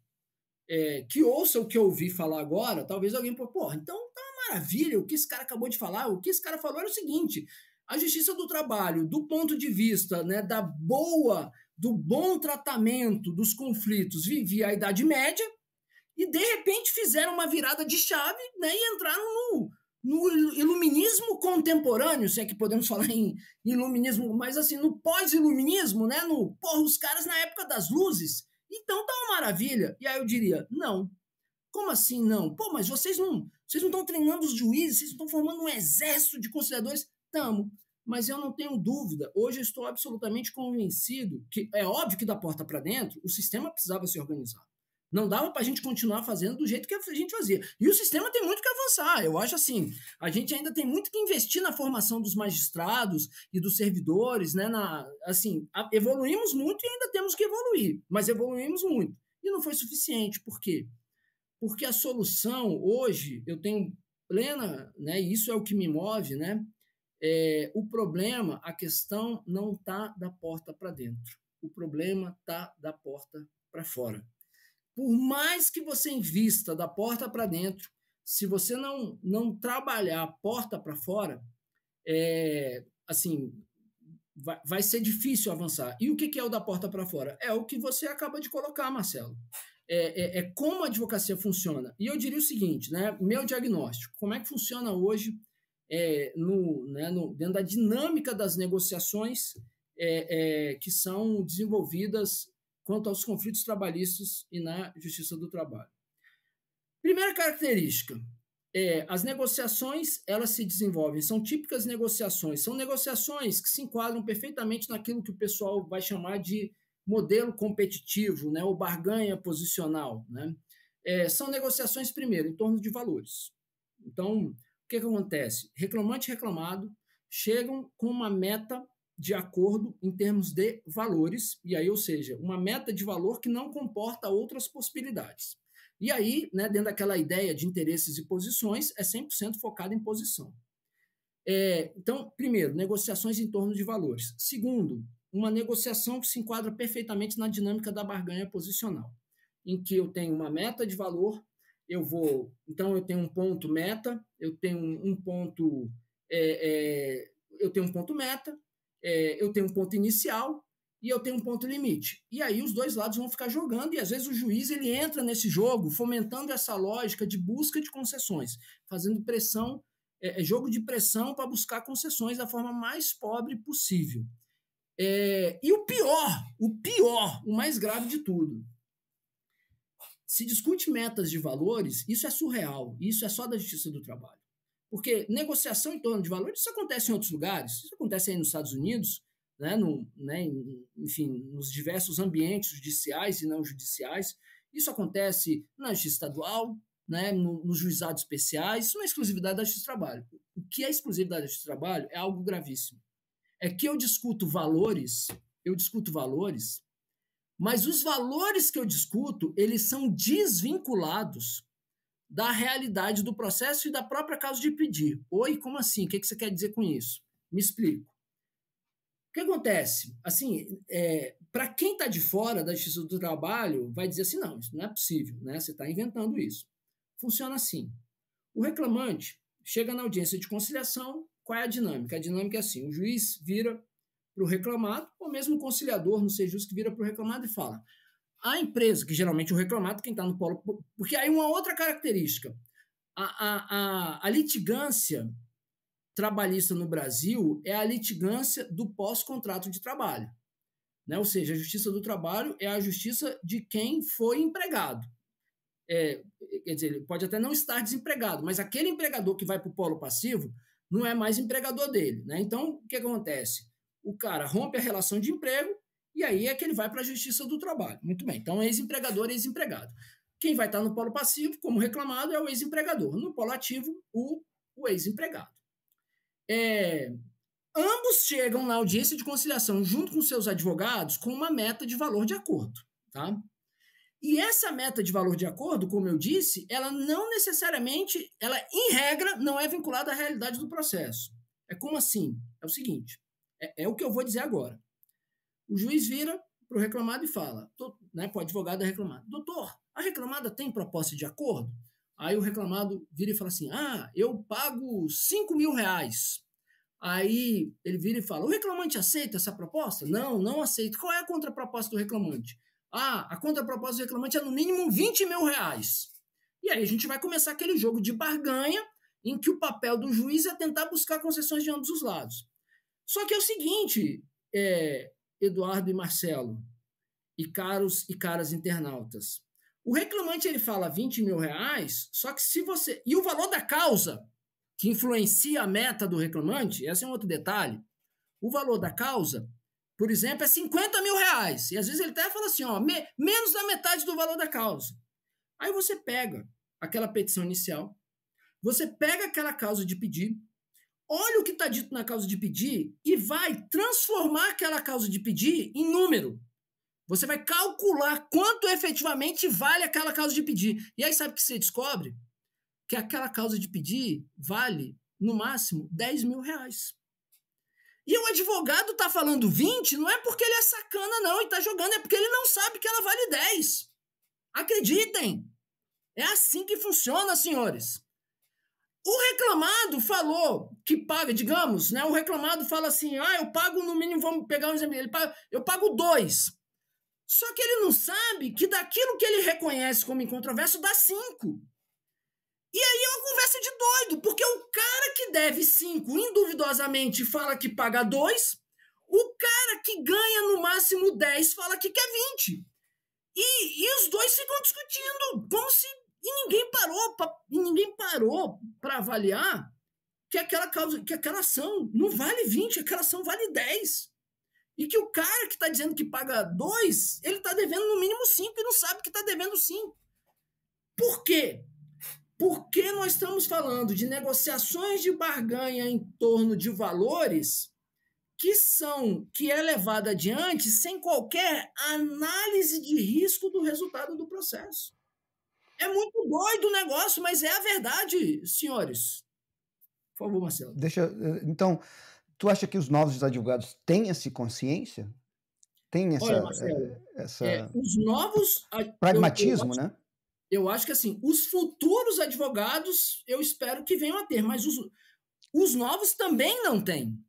é, que ouça o que eu ouvi falar agora, talvez alguém pô, porra, então tá uma maravilha o que esse cara acabou de falar, o que esse cara falou era o seguinte: a justiça do trabalho, do ponto de vista né, da boa, do bom tratamento dos conflitos, vivia a Idade Média e de repente fizeram uma virada de chave né, e entraram no no iluminismo contemporâneo, se é que podemos falar em iluminismo, mas assim, no pós-iluminismo, né? No, porra, os caras na época das luzes. Então tá uma maravilha. E aí eu diria, não. Como assim não? Pô, mas vocês não, vocês não estão treinando os juízes, vocês estão formando um exército de conciliadores. Tamo. Mas eu não tenho dúvida, hoje eu estou absolutamente convencido que é óbvio que da porta para dentro o sistema precisava se organizar. Não dava para a gente continuar fazendo do jeito que a gente fazia. E o sistema tem muito que avançar. Eu acho assim, a gente ainda tem muito que investir na formação dos magistrados e dos servidores, né? Na, assim, evoluímos muito e ainda temos que evoluir, mas evoluímos muito. E não foi suficiente. Por quê? Porque a solução hoje, eu tenho plena, né? Isso é o que me move, né? É, o problema, a questão não está da porta para dentro. O problema está da porta para fora. Por mais que você invista da porta para dentro, se você não, não trabalhar porta para fora, é, assim, vai, vai ser difícil avançar. E o que, que é o da porta para fora? É o que você acaba de colocar, Marcelo. É, é, é, como a advocacia funciona. E eu diria o seguinte, né? Meu diagnóstico, como é que funciona hoje é, no, né, no, dentro da dinâmica das negociações é, é, que são desenvolvidas quanto aos conflitos trabalhistas e na justiça do trabalho. Primeira característica, é, as negociações elas se desenvolvem, são típicas negociações, são negociações que se enquadram perfeitamente naquilo que o pessoal vai chamar de modelo competitivo, né, ou barganha posicional. Né? É, são negociações, primeiro, em torno de valores. Então, o que, que acontece? Reclamante e reclamado chegam com uma meta de acordo em termos de valores, e aí, ou seja, uma meta de valor que não comporta outras possibilidades. E aí, né, dentro daquela ideia de interesses e posições, é 100% focado em posição. É, então, primeiro, negociações em torno de valores. Segundo, uma negociação que se enquadra perfeitamente na dinâmica da barganha posicional, em que eu tenho uma meta de valor, eu vou. Então, eu tenho um ponto meta, eu tenho um ponto. É, é, eu tenho um ponto meta, é, eu tenho um ponto inicial e eu tenho um ponto limite. E aí os dois lados vão ficar jogando e às vezes o juiz ele entra nesse jogo fomentando essa lógica de busca de concessões, fazendo pressão, é, é jogo de pressão para buscar concessões da forma mais pobre possível. É, e o pior, o pior, o mais grave de tudo. Se discute metas de valores, isso é surreal, isso é só da justiça do trabalho. Porque negociação em torno de valores, isso acontece em outros lugares, isso acontece aí nos Estados Unidos, né, no, né, enfim, nos diversos ambientes judiciais e não judiciais. Isso acontece na justiça estadual, né, nos no juizados especiais, isso não é exclusividade da justiça do trabalho. O que é exclusividade da justiça do trabalho é algo gravíssimo. É que eu discuto valores, eu discuto valores, mas os valores que eu discuto, eles são desvinculados da realidade do processo e da própria causa de pedir. Oi, como assim? O que você quer dizer com isso? Me explico. O que acontece? Assim, é, para quem está de fora da justiça do trabalho, vai dizer assim: não, isso não é possível, né? você está inventando isso. Funciona assim: o reclamante chega na audiência de conciliação, qual é a dinâmica? A dinâmica é assim: o juiz vira para o reclamado, ou mesmo o conciliador, não sei justo, que vira para o reclamado e fala: a empresa, que geralmente é o reclamado, quem está no polo. Porque aí uma outra característica. A, a, a, a litigância trabalhista no Brasil é a litigância do pós-contrato de trabalho. Né? Ou seja, a justiça do trabalho é a justiça de quem foi empregado. É, quer dizer, ele pode até não estar desempregado, mas aquele empregador que vai para o polo passivo não é mais empregador dele. Né? Então, o que acontece? O cara rompe a relação de emprego e aí é que ele vai para a justiça do trabalho. Muito bem, então ex-empregador, ex-empregado. Quem vai estar tá no polo passivo, como reclamado, é o ex-empregador. No polo ativo, o, o ex-empregado. É, ambos chegam na audiência de conciliação junto com seus advogados com uma meta de valor de acordo, tá? E essa meta de valor de acordo, como eu disse, ela não necessariamente, ela em regra não é vinculada à realidade do processo. É como assim? É o seguinte, é, é o que eu vou dizer agora. O juiz vira para o reclamado e fala, né, para o advogado da é reclamada, doutor, a reclamada tem proposta de acordo? Aí o reclamado vira e fala assim, ah, eu pago 5 mil reais. Aí ele vira e fala, o reclamante aceita essa proposta? Não, não aceito Qual é a contraproposta do reclamante? Ah, a contraproposta do reclamante é no mínimo 20 mil reais. E aí a gente vai começar aquele jogo de barganha em que o papel do juiz é tentar buscar concessões de ambos os lados. Só que é o seguinte, é, Eduardo e Marcelo, e caros e caras internautas. O reclamante ele fala 20 mil reais, só que se você. E o valor da causa, que influencia a meta do reclamante, esse é um outro detalhe. O valor da causa, por exemplo, é 50 mil reais. E às vezes ele até fala assim: ó, me, menos da metade do valor da causa. Aí você pega aquela petição inicial, você pega aquela causa de pedido, olha o que está dito na causa de pedir e vai transformar aquela causa de pedir em número. Você vai calcular quanto efetivamente vale aquela causa de pedir. E aí sabe o que você descobre? Que aquela causa de pedir vale, no máximo, 10 mil reais. E o advogado está falando 20, não é porque ele é sacana, não, e está jogando, é porque ele não sabe que ela vale 10. Acreditem! É assim que funciona, senhores. O reclamado falou que paga, digamos, né? O reclamado fala assim: ah, eu pago no mínimo, vamos pegar um exemplo, ele paga, eu pago dois. Só que ele não sabe que daquilo que ele reconhece como incontroverso dá cinco. E aí é uma conversa de doido, porque o cara que deve cinco, induvidosamente, fala que paga dois, o cara que ganha no máximo dez fala que quer vinte. E, e os dois ficam discutindo como se e ninguém parou, pra, e ninguém parou para avaliar que aquela causa, que aquela ação não vale 20, aquela ação vale 10. E que o cara que está dizendo que paga 2, ele está devendo no mínimo 5 e não sabe que está devendo 5. Por quê? Porque nós estamos falando de negociações de barganha em torno de valores que são que é levada adiante sem qualquer análise de risco do resultado do processo. É muito doido o negócio, mas é a verdade, senhores. Por favor, Marcelo. Deixa, eh, então, tu acha que os novos advogados têm essa consciência? Tem essa, Olha, Marcelo, eh, essa... É, os novos pragmatismo, eu, eu acho, né? Eu acho que assim, os futuros advogados, eu espero que venham a ter, mas os, os novos também não têm.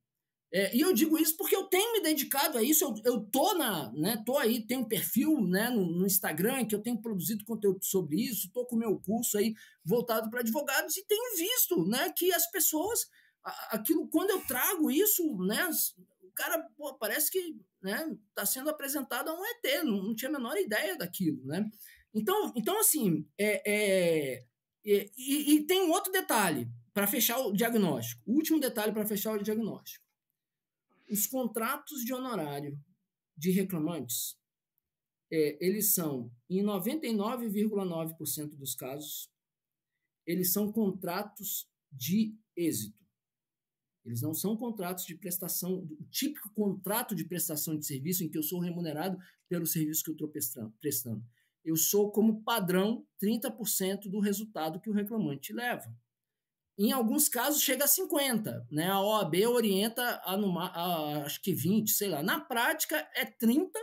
É, e eu digo isso porque eu tenho me dedicado a isso, eu, eu tô na, né, tô aí, tenho um perfil né, no, no Instagram que eu tenho produzido conteúdo sobre isso, tô com o meu curso aí voltado para advogados e tenho visto, né, que as pessoas, aquilo, quando eu trago isso, né, o cara, pô, parece que, né, tá sendo apresentado a um ET, não, não tinha a menor ideia daquilo, né. Então, então assim, é, é, é e, e tem um outro detalhe para fechar o diagnóstico, o último detalhe para fechar o diagnóstico os contratos de honorário de reclamantes, é, eles são, em 99,9% dos casos, eles são contratos de êxito. Eles não são contratos de prestação, o típico contrato de prestação de serviço em que eu sou remunerado pelo serviço que eu estou prestando. Eu sou, como padrão, 30% do resultado que o reclamante leva. Em alguns casos chega a 50, né? A OAB orienta a, numa, a, acho que 20, sei lá. Na prática é 30,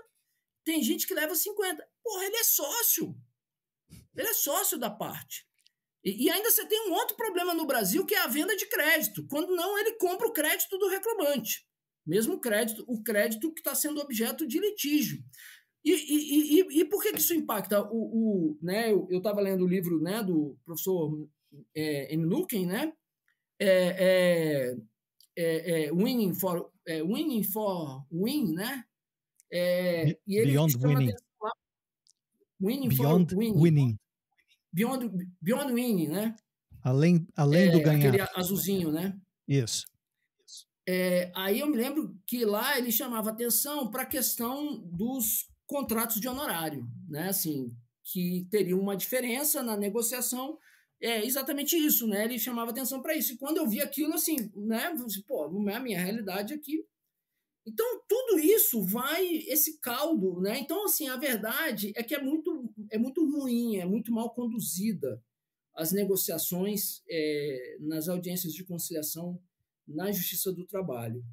tem gente que leva 50. Porra, ele é sócio. Ele é sócio da parte. E, e ainda você tem um outro problema no Brasil que é a venda de crédito. Quando não, ele compra o crédito do reclamante. Mesmo crédito, o crédito que está sendo objeto de litígio. E, e, e, e, por que, que isso impacta? O, o né, eu estava lendo o livro né, do professor é, I'm é looking, né? É, é, é, é winning for é winning for win, né? e ele Beyond winning. winning Beyond winning. winning. Beyond, Beyond winning, né? Além, além do ganhar. Aquele azulzinho, né? Isso. aí eu me lembro que lá ele chamava atenção para a questão dos contratos de honorário, né? Assim, que teria uma diferença na negociação é exatamente isso, né? Ele chamava atenção para isso. E quando eu vi aquilo, assim, né? Pô, é a minha realidade aqui. Então, tudo isso vai, esse caldo, né? Então, assim, a verdade é que é muito, é muito ruim, é muito mal conduzida as negociações é, nas audiências de conciliação na Justiça do Trabalho.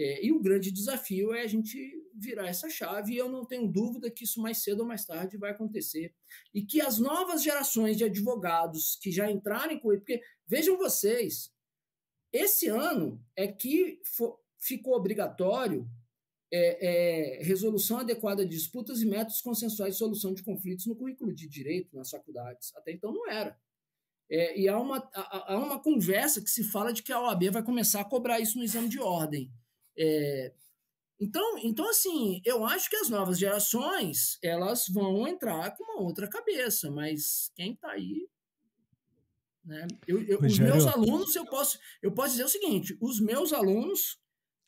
É, e o grande desafio é a gente virar essa chave, e eu não tenho dúvida que isso mais cedo ou mais tarde vai acontecer. E que as novas gerações de advogados que já entrarem com ele, porque vejam vocês, esse ano é que for, ficou obrigatório é, é, resolução adequada de disputas e métodos consensuais de solução de conflitos no currículo de direito nas faculdades. Até então não era. É, e há uma, há uma conversa que se fala de que a OAB vai começar a cobrar isso no exame de ordem. É, então, então, assim, eu acho que as novas gerações elas vão entrar com uma outra cabeça, mas quem tá aí. Né? Eu, eu, os meus alunos, eu posso, eu posso dizer o seguinte: os meus alunos,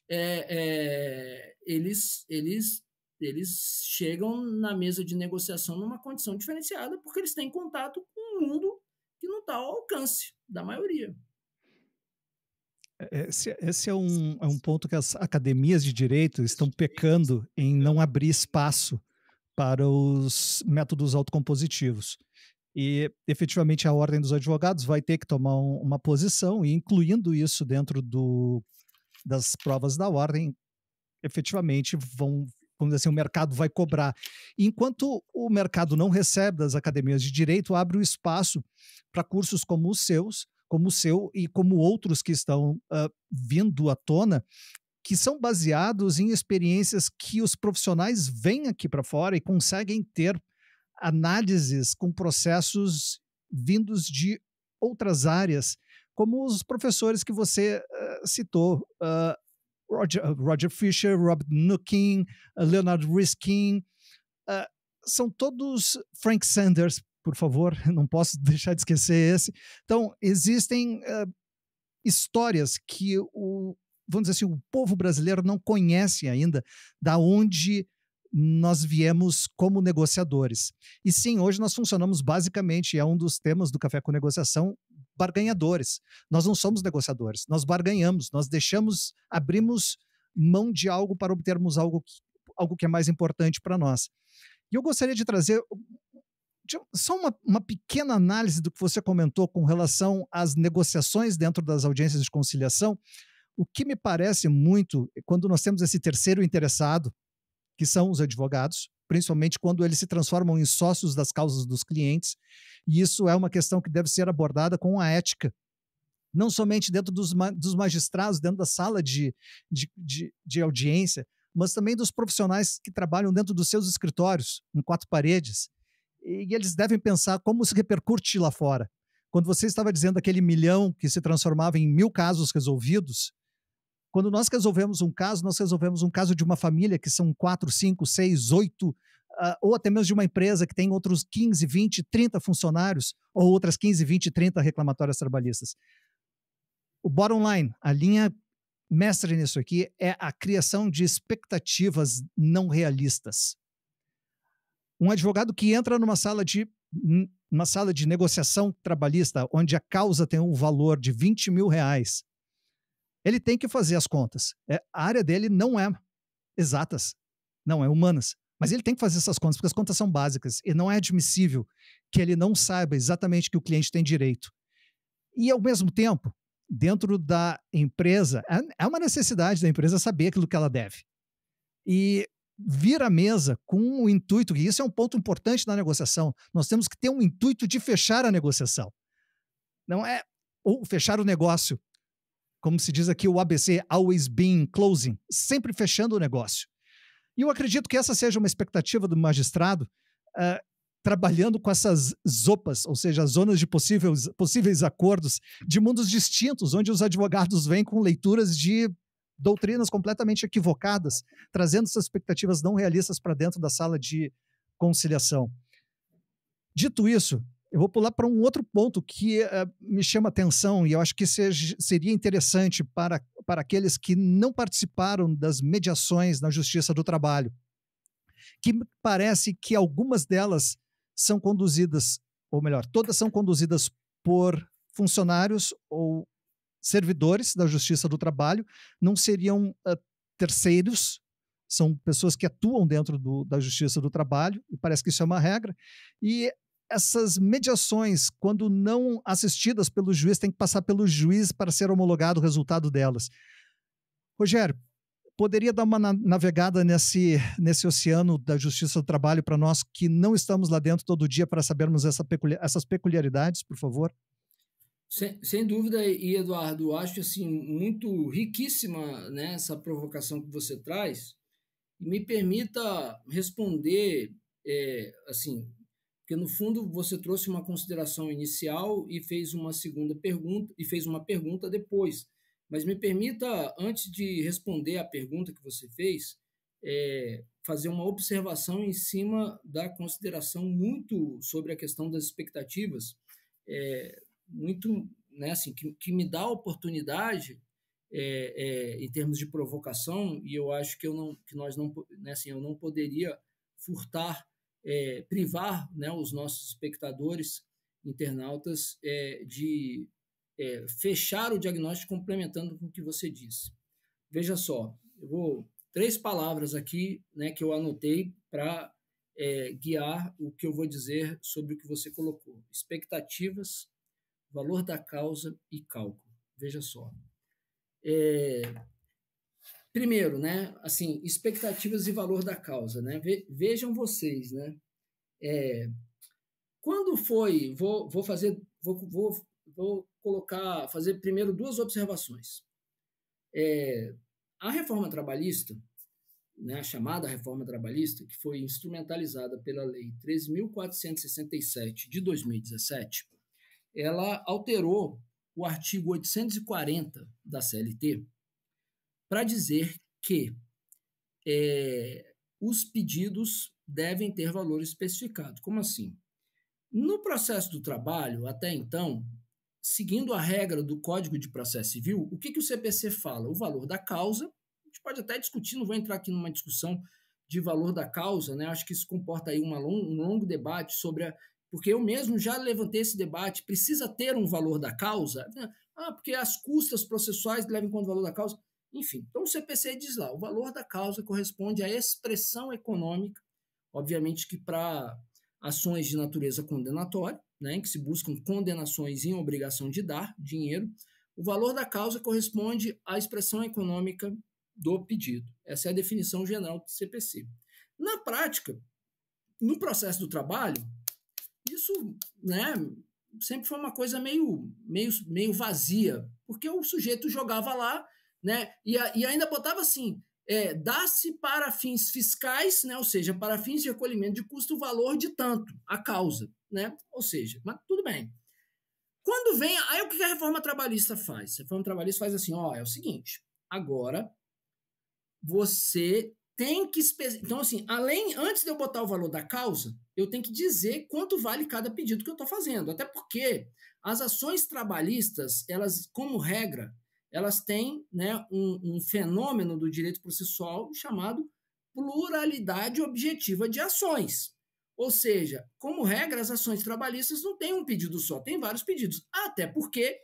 é, é, eles, eles, eles chegam na mesa de negociação numa condição diferenciada, porque eles têm contato com um mundo que não está ao alcance da maioria. Esse, é, esse é, é um, é um ponto que as academias de direito estão pecando em não abrir espaço para os métodos autocompositivos. E efetivamente a Ordem dos Advogados vai ter que tomar um, uma posição, e incluindo isso dentro do, das provas da Ordem, efetivamente vão, como assim, o mercado vai cobrar. Enquanto o mercado não recebe das academias de direito, abre o espaço para cursos como os seus, como o seu e como outros que estão uh, vindo à tona, que são baseados em experiências que os profissionais vêm aqui para fora e conseguem ter análises com processos vindos de outras áreas, como os professores que você uh, citou, uh, Roger, Roger, Fisher, Robert Nookin, Leonard Riskin, são todos Frank Sanders, por favor, não posso deixar de esquecer esse. Então, existem uh, histórias que o, vamos dizer assim, o povo brasileiro não conhece ainda da onde nós viemos como negociadores. E sim, hoje nós funcionamos basicamente, é um dos temas do Café com Negociação, barganhadores. Nós não somos negociadores, nós barganhamos, nós deixamos, abrimos mão de algo para obtermos algo que, algo que é mais importante para nós. E eu gostaria de trazer só uma, uma pequena análise do que você comentou com relação às negociações dentro das audiências de conciliação. O que me parece muito, eh, quando nós temos esse terceiro interessado, que são os advogados, principalmente quando eles se transformam em sócios das causas dos clientes, e isso é uma questão que deve ser abordada com a ética não somente dentro dos, dos, magistrados, dentro da sala de, de, de, de, audiência, mas também dos profissionais que trabalham dentro dos seus escritórios, em quatro paredes, e eles devem pensar como se repercute lá fora. Quando você estava dizendo aquele milhão que se transformava em mil casos resolvidos, quando nós resolvemos um caso, nós resolvemos um caso de uma família que são quatro, cinco, seis, oito, ah, ou até mesmo de uma empresa que tem outros 15, 20, 30 funcionários, ou outras 15, 20, 30 reclamatórias trabalhistas. O bottom line, a linha mestre nisso aqui, é a criação de expectativas não realistas. Um advogado que entra numa sala de uma sala de negociação trabalhista onde a causa tem um valor de 20 mil reais, ele tem que fazer as contas. É, a área dele não é exatas, não é humanas. Mas ele tem que fazer essas contas, porque as contas são básicas. E não é admissível que ele não saiba exatamente que o cliente tem direito. E, ao mesmo tempo, dentro da empresa, é, é uma necessidade da empresa saber aquilo que ela deve. E vir à mesa com o intuito, e isso é um ponto importante na negociação, nós temos que ter um intuito de fechar a negociação. Não é ou fechar o negócio, como se diz aqui o ABC, always being closing, sempre fechando o negócio. E eu acredito que essa seja uma expectativa do magistrado, uh, trabalhando com essas zopas, ou seja, zonas de possíveis, possíveis acordos de mundos distintos, onde os advogados vêm com leituras de doutrinas completamente equivocadas, trazendo essas expectativas não realistas para dentro da sala de conciliação. Dito isso, eu vou pular para um outro ponto que uh, me chama atenção e eu acho que seja, seria interessante para, para aqueles que não participaram das mediações na Justiça do Trabalho, que parece que algumas delas são conduzidas, ou melhor, todas são conduzidas por funcionários ou servidores da Justiça do Trabalho, não seriam uh, terceiros, são pessoas que atuam dentro do, da Justiça do Trabalho, e parece que isso é uma regra. E essas mediações, quando não assistidas pelo juiz, tem que passar pelo juiz para ser homologado o resultado delas. Rogério, poderia dar uma navegada nesse, nesse oceano da justiça do trabalho para nós que não estamos lá dentro todo dia para sabermos essa essas peculiaridades, por favor? Sem, sem, dúvida, e Eduardo, acho assim muito riquíssima né, essa provocação que você traz e me permita responder é, assim, porque no fundo você trouxe uma consideração inicial e fez uma segunda pergunta e fez uma pergunta depois, mas me permita antes de responder a pergunta que você fez é, fazer uma observação em cima da consideração muito sobre a questão das expectativas. É, muito, né, assim, que, que me dá a oportunidade é, é, em termos de provocação e eu acho que eu não, que nós não, né, assim, eu não poderia furtar, é, privar, né, os nossos espectadores internautas é, de é, fechar o diagnóstico complementando com o que você disse. Veja só, eu vou três palavras aqui, né, que eu anotei para é, guiar o que eu vou dizer sobre o que você colocou: expectativas, valor da causa e cálculo. Veja só. É, primeiro, né, assim, expectativas e valor da causa, né? Ve, vejam vocês, né? É, quando foi, vou, vou fazer, vou, vou, vou colocar, fazer primeiro duas observações. É, a reforma trabalhista, né, a chamada reforma trabalhista, que foi instrumentalizada pela Lei 13.467 de 2017, ela alterou o artigo 840 da CLT para dizer que é, os pedidos devem ter valor especificado. Como assim? No processo do trabalho, até então, seguindo a regra do Código de Processo Civil, o que, que o CPC fala? O valor da causa. A gente pode até discutir, não vou entrar aqui numa discussão de valor da causa, né? Acho que isso comporta aí long, um longo debate sobre a porque eu mesmo já levantei esse debate, precisa ter um valor da causa? Né? Ah, porque as custas processuais levam em conta o valor da causa. Enfim, então o CPC diz lá, o valor da causa corresponde à expressão econômica, obviamente que para ações de natureza condenatória, né, em que se buscam condenações em obrigação de dar dinheiro, o valor da causa corresponde à expressão econômica do pedido. Essa é a definição geral do CPC. Na prática, no processo do trabalho, isso, né, sempre foi uma coisa meio, meio, meio vazia, porque o sujeito jogava lá, né, e, e ainda botava assim, é, dá-se para fins fiscais, né, ou seja, para fins de recolhimento de custo, o valor de tanto, a causa, né, ou seja, mas tudo bem. Quando vem, aí o que a reforma trabalhista faz? A reforma trabalhista faz assim, ó, é o seguinte, agora você tem que. Então, assim, além, antes de eu botar o valor da causa, eu tenho que dizer quanto vale cada pedido que eu estou fazendo. Até porque as ações trabalhistas, elas, como regra, elas têm né, um, um fenômeno do direito processual chamado pluralidade objetiva de ações. Ou seja, como regra, as ações trabalhistas não têm um pedido só, tem vários pedidos. Até porque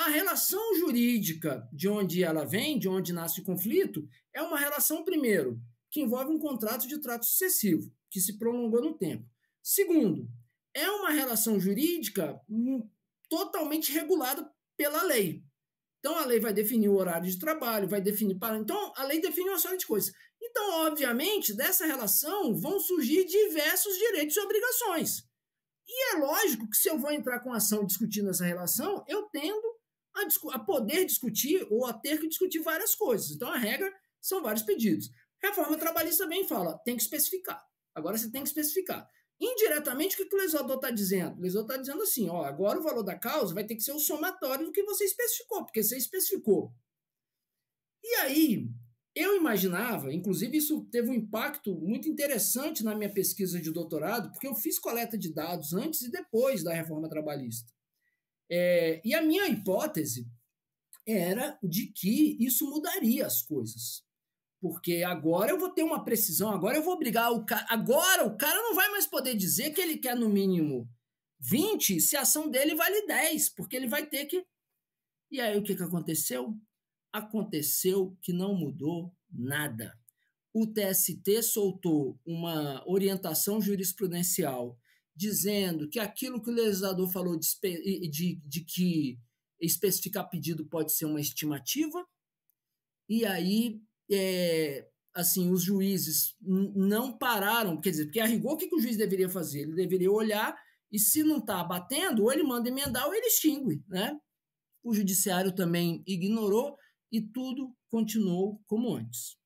a relação jurídica de onde ela vem, de onde nasce o conflito, é uma relação, primeiro, que envolve um contrato de trato sucessivo, que se prolongou no tempo. Segundo, é uma relação jurídica hum, totalmente regulada pela lei. Então, a lei vai definir o horário de trabalho, vai definir para. Então, a lei define uma série de coisas. Então, obviamente, dessa relação vão surgir diversos direitos e obrigações. E é lógico que se eu vou entrar com ação discutindo essa relação, eu tendo a, a poder discutir ou a ter que discutir várias coisas. Então, a regra são vários pedidos. Reforma trabalhista também fala, tem que especificar. Agora você tem que especificar. Indiretamente, o que, que o legislador está dizendo? O legislador está dizendo assim: ó, agora o valor da causa vai ter que ser o somatório do que você especificou, porque você especificou. E aí, eu imaginava, inclusive isso teve um impacto muito interessante na minha pesquisa de doutorado, porque eu fiz coleta de dados antes e depois da reforma trabalhista. É, e a minha hipótese era de que isso mudaria as coisas. Porque agora eu vou ter uma precisão, agora eu vou obrigar o cara. Agora o cara não vai mais poder dizer que ele quer no mínimo 20 se a ação dele vale 10, porque ele vai ter que. E aí o que, que aconteceu? Aconteceu que não mudou nada. O TST soltou uma orientação jurisprudencial dizendo que aquilo que o legislador falou de, de, de que especificar pedido pode ser uma estimativa, e aí é, assim os juízes não pararam, quer dizer, porque a rigor o que, que o juiz deveria fazer? Ele deveria olhar e se não está batendo, ou ele manda emendar ou ele extingue, né? O judiciário também ignorou e tudo continuou como antes.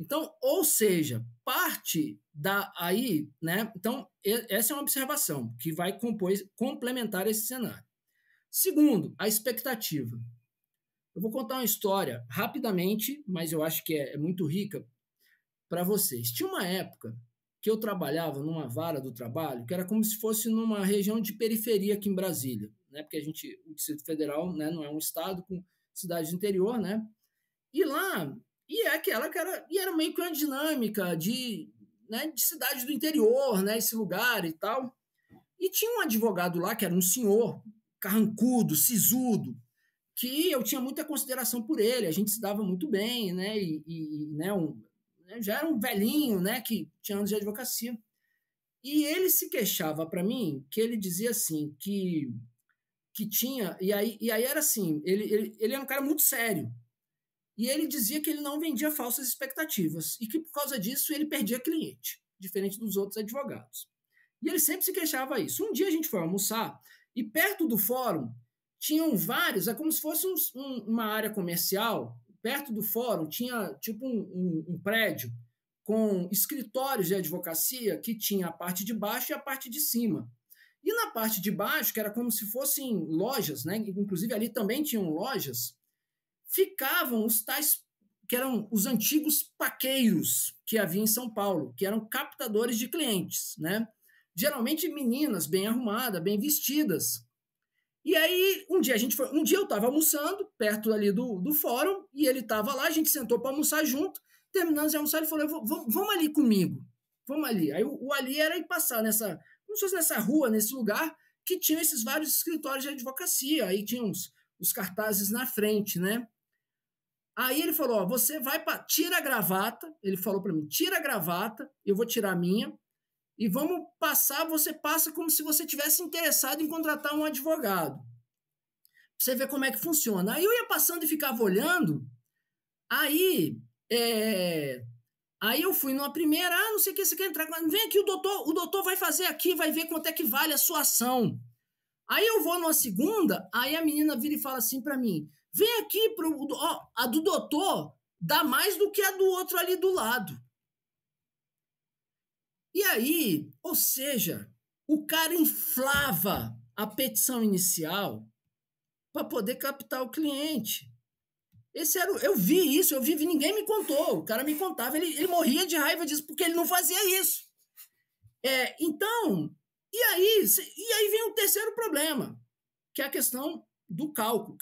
Então, ou seja, parte da aí, né? Então, essa é uma observação que vai compor, complementar esse cenário. Segundo, a expectativa. Eu vou contar uma história rapidamente, mas eu acho que é, é muito rica para vocês. Tinha uma época que eu trabalhava numa vara do trabalho, que era como se fosse numa região de periferia aqui em Brasília, né? Porque a gente, o Distrito Federal, né, não é um estado com cidade de interior, né? E lá e é aquela que era, e era meio que uma dinâmica de, né, de cidade do interior, né, esse lugar e tal. E tinha um advogado lá, que era um senhor, carrancudo, sisudo, que eu tinha muita consideração por ele, a gente se dava muito bem, né, e, e né, um, né, já era um velhinho, né, que tinha anos de advocacia. E ele se queixava para mim que ele dizia assim, que que tinha, e aí, e aí era assim, ele, ele, ele era um cara muito sério, e ele dizia que ele não vendia falsas expectativas e que por causa disso ele perdia cliente, diferente dos outros advogados. E ele sempre se queixava isso. Um dia a gente foi almoçar e perto do fórum tinham vários, é como se fosse um, um, uma área comercial. Perto do fórum tinha tipo um, um prédio com escritórios de advocacia que tinha a parte de baixo e a parte de cima. E na parte de baixo, que era como se fossem lojas, né? Inclusive ali também tinham lojas, ficavam os tais que eram os antigos paqueiros que havia em São Paulo, que eram captadores de clientes, né? Geralmente meninas bem arrumadas, bem vestidas. E aí, um dia a gente foi, um dia eu estava almoçando perto ali do, do fórum e ele estava lá, a gente sentou para almoçar junto. Terminamos de almoçar, ele falou: vamos, ali comigo, vamos ali. Aí o, o ali era ir passar nessa, não sei se nessa rua, nesse lugar que tinha esses vários escritórios de advocacia, aí tinha uns, os cartazes na frente, né? Aí ele falou: ó, você vai para. Tira a gravata. Ele falou para mim: tira a gravata, eu vou tirar a minha. E vamos passar. Você passa como se você tivesse interessado em contratar um advogado. Pra você ver como é que funciona. Aí eu ia passando e ficava olhando. Aí. É... Aí eu fui numa primeira, ah, não sei o que, você quer entrar. Vem aqui, o doutor, o doutor vai fazer aqui, vai ver quanto é que vale a sua ação. Aí eu vou numa segunda, aí a menina vira e fala assim para mim: Vem aqui, pro, ó, a do doutor dá mais do que a do outro ali do lado. E aí, ou seja, o cara inflava a petição inicial para poder captar o cliente. Esse era, o, eu vi isso, eu vi, ninguém me contou. O cara me contava, ele, ele morria de raiva disso porque ele não fazia isso. É, então, e aí, e aí vem o terceiro problema, que é a questão do cálculo.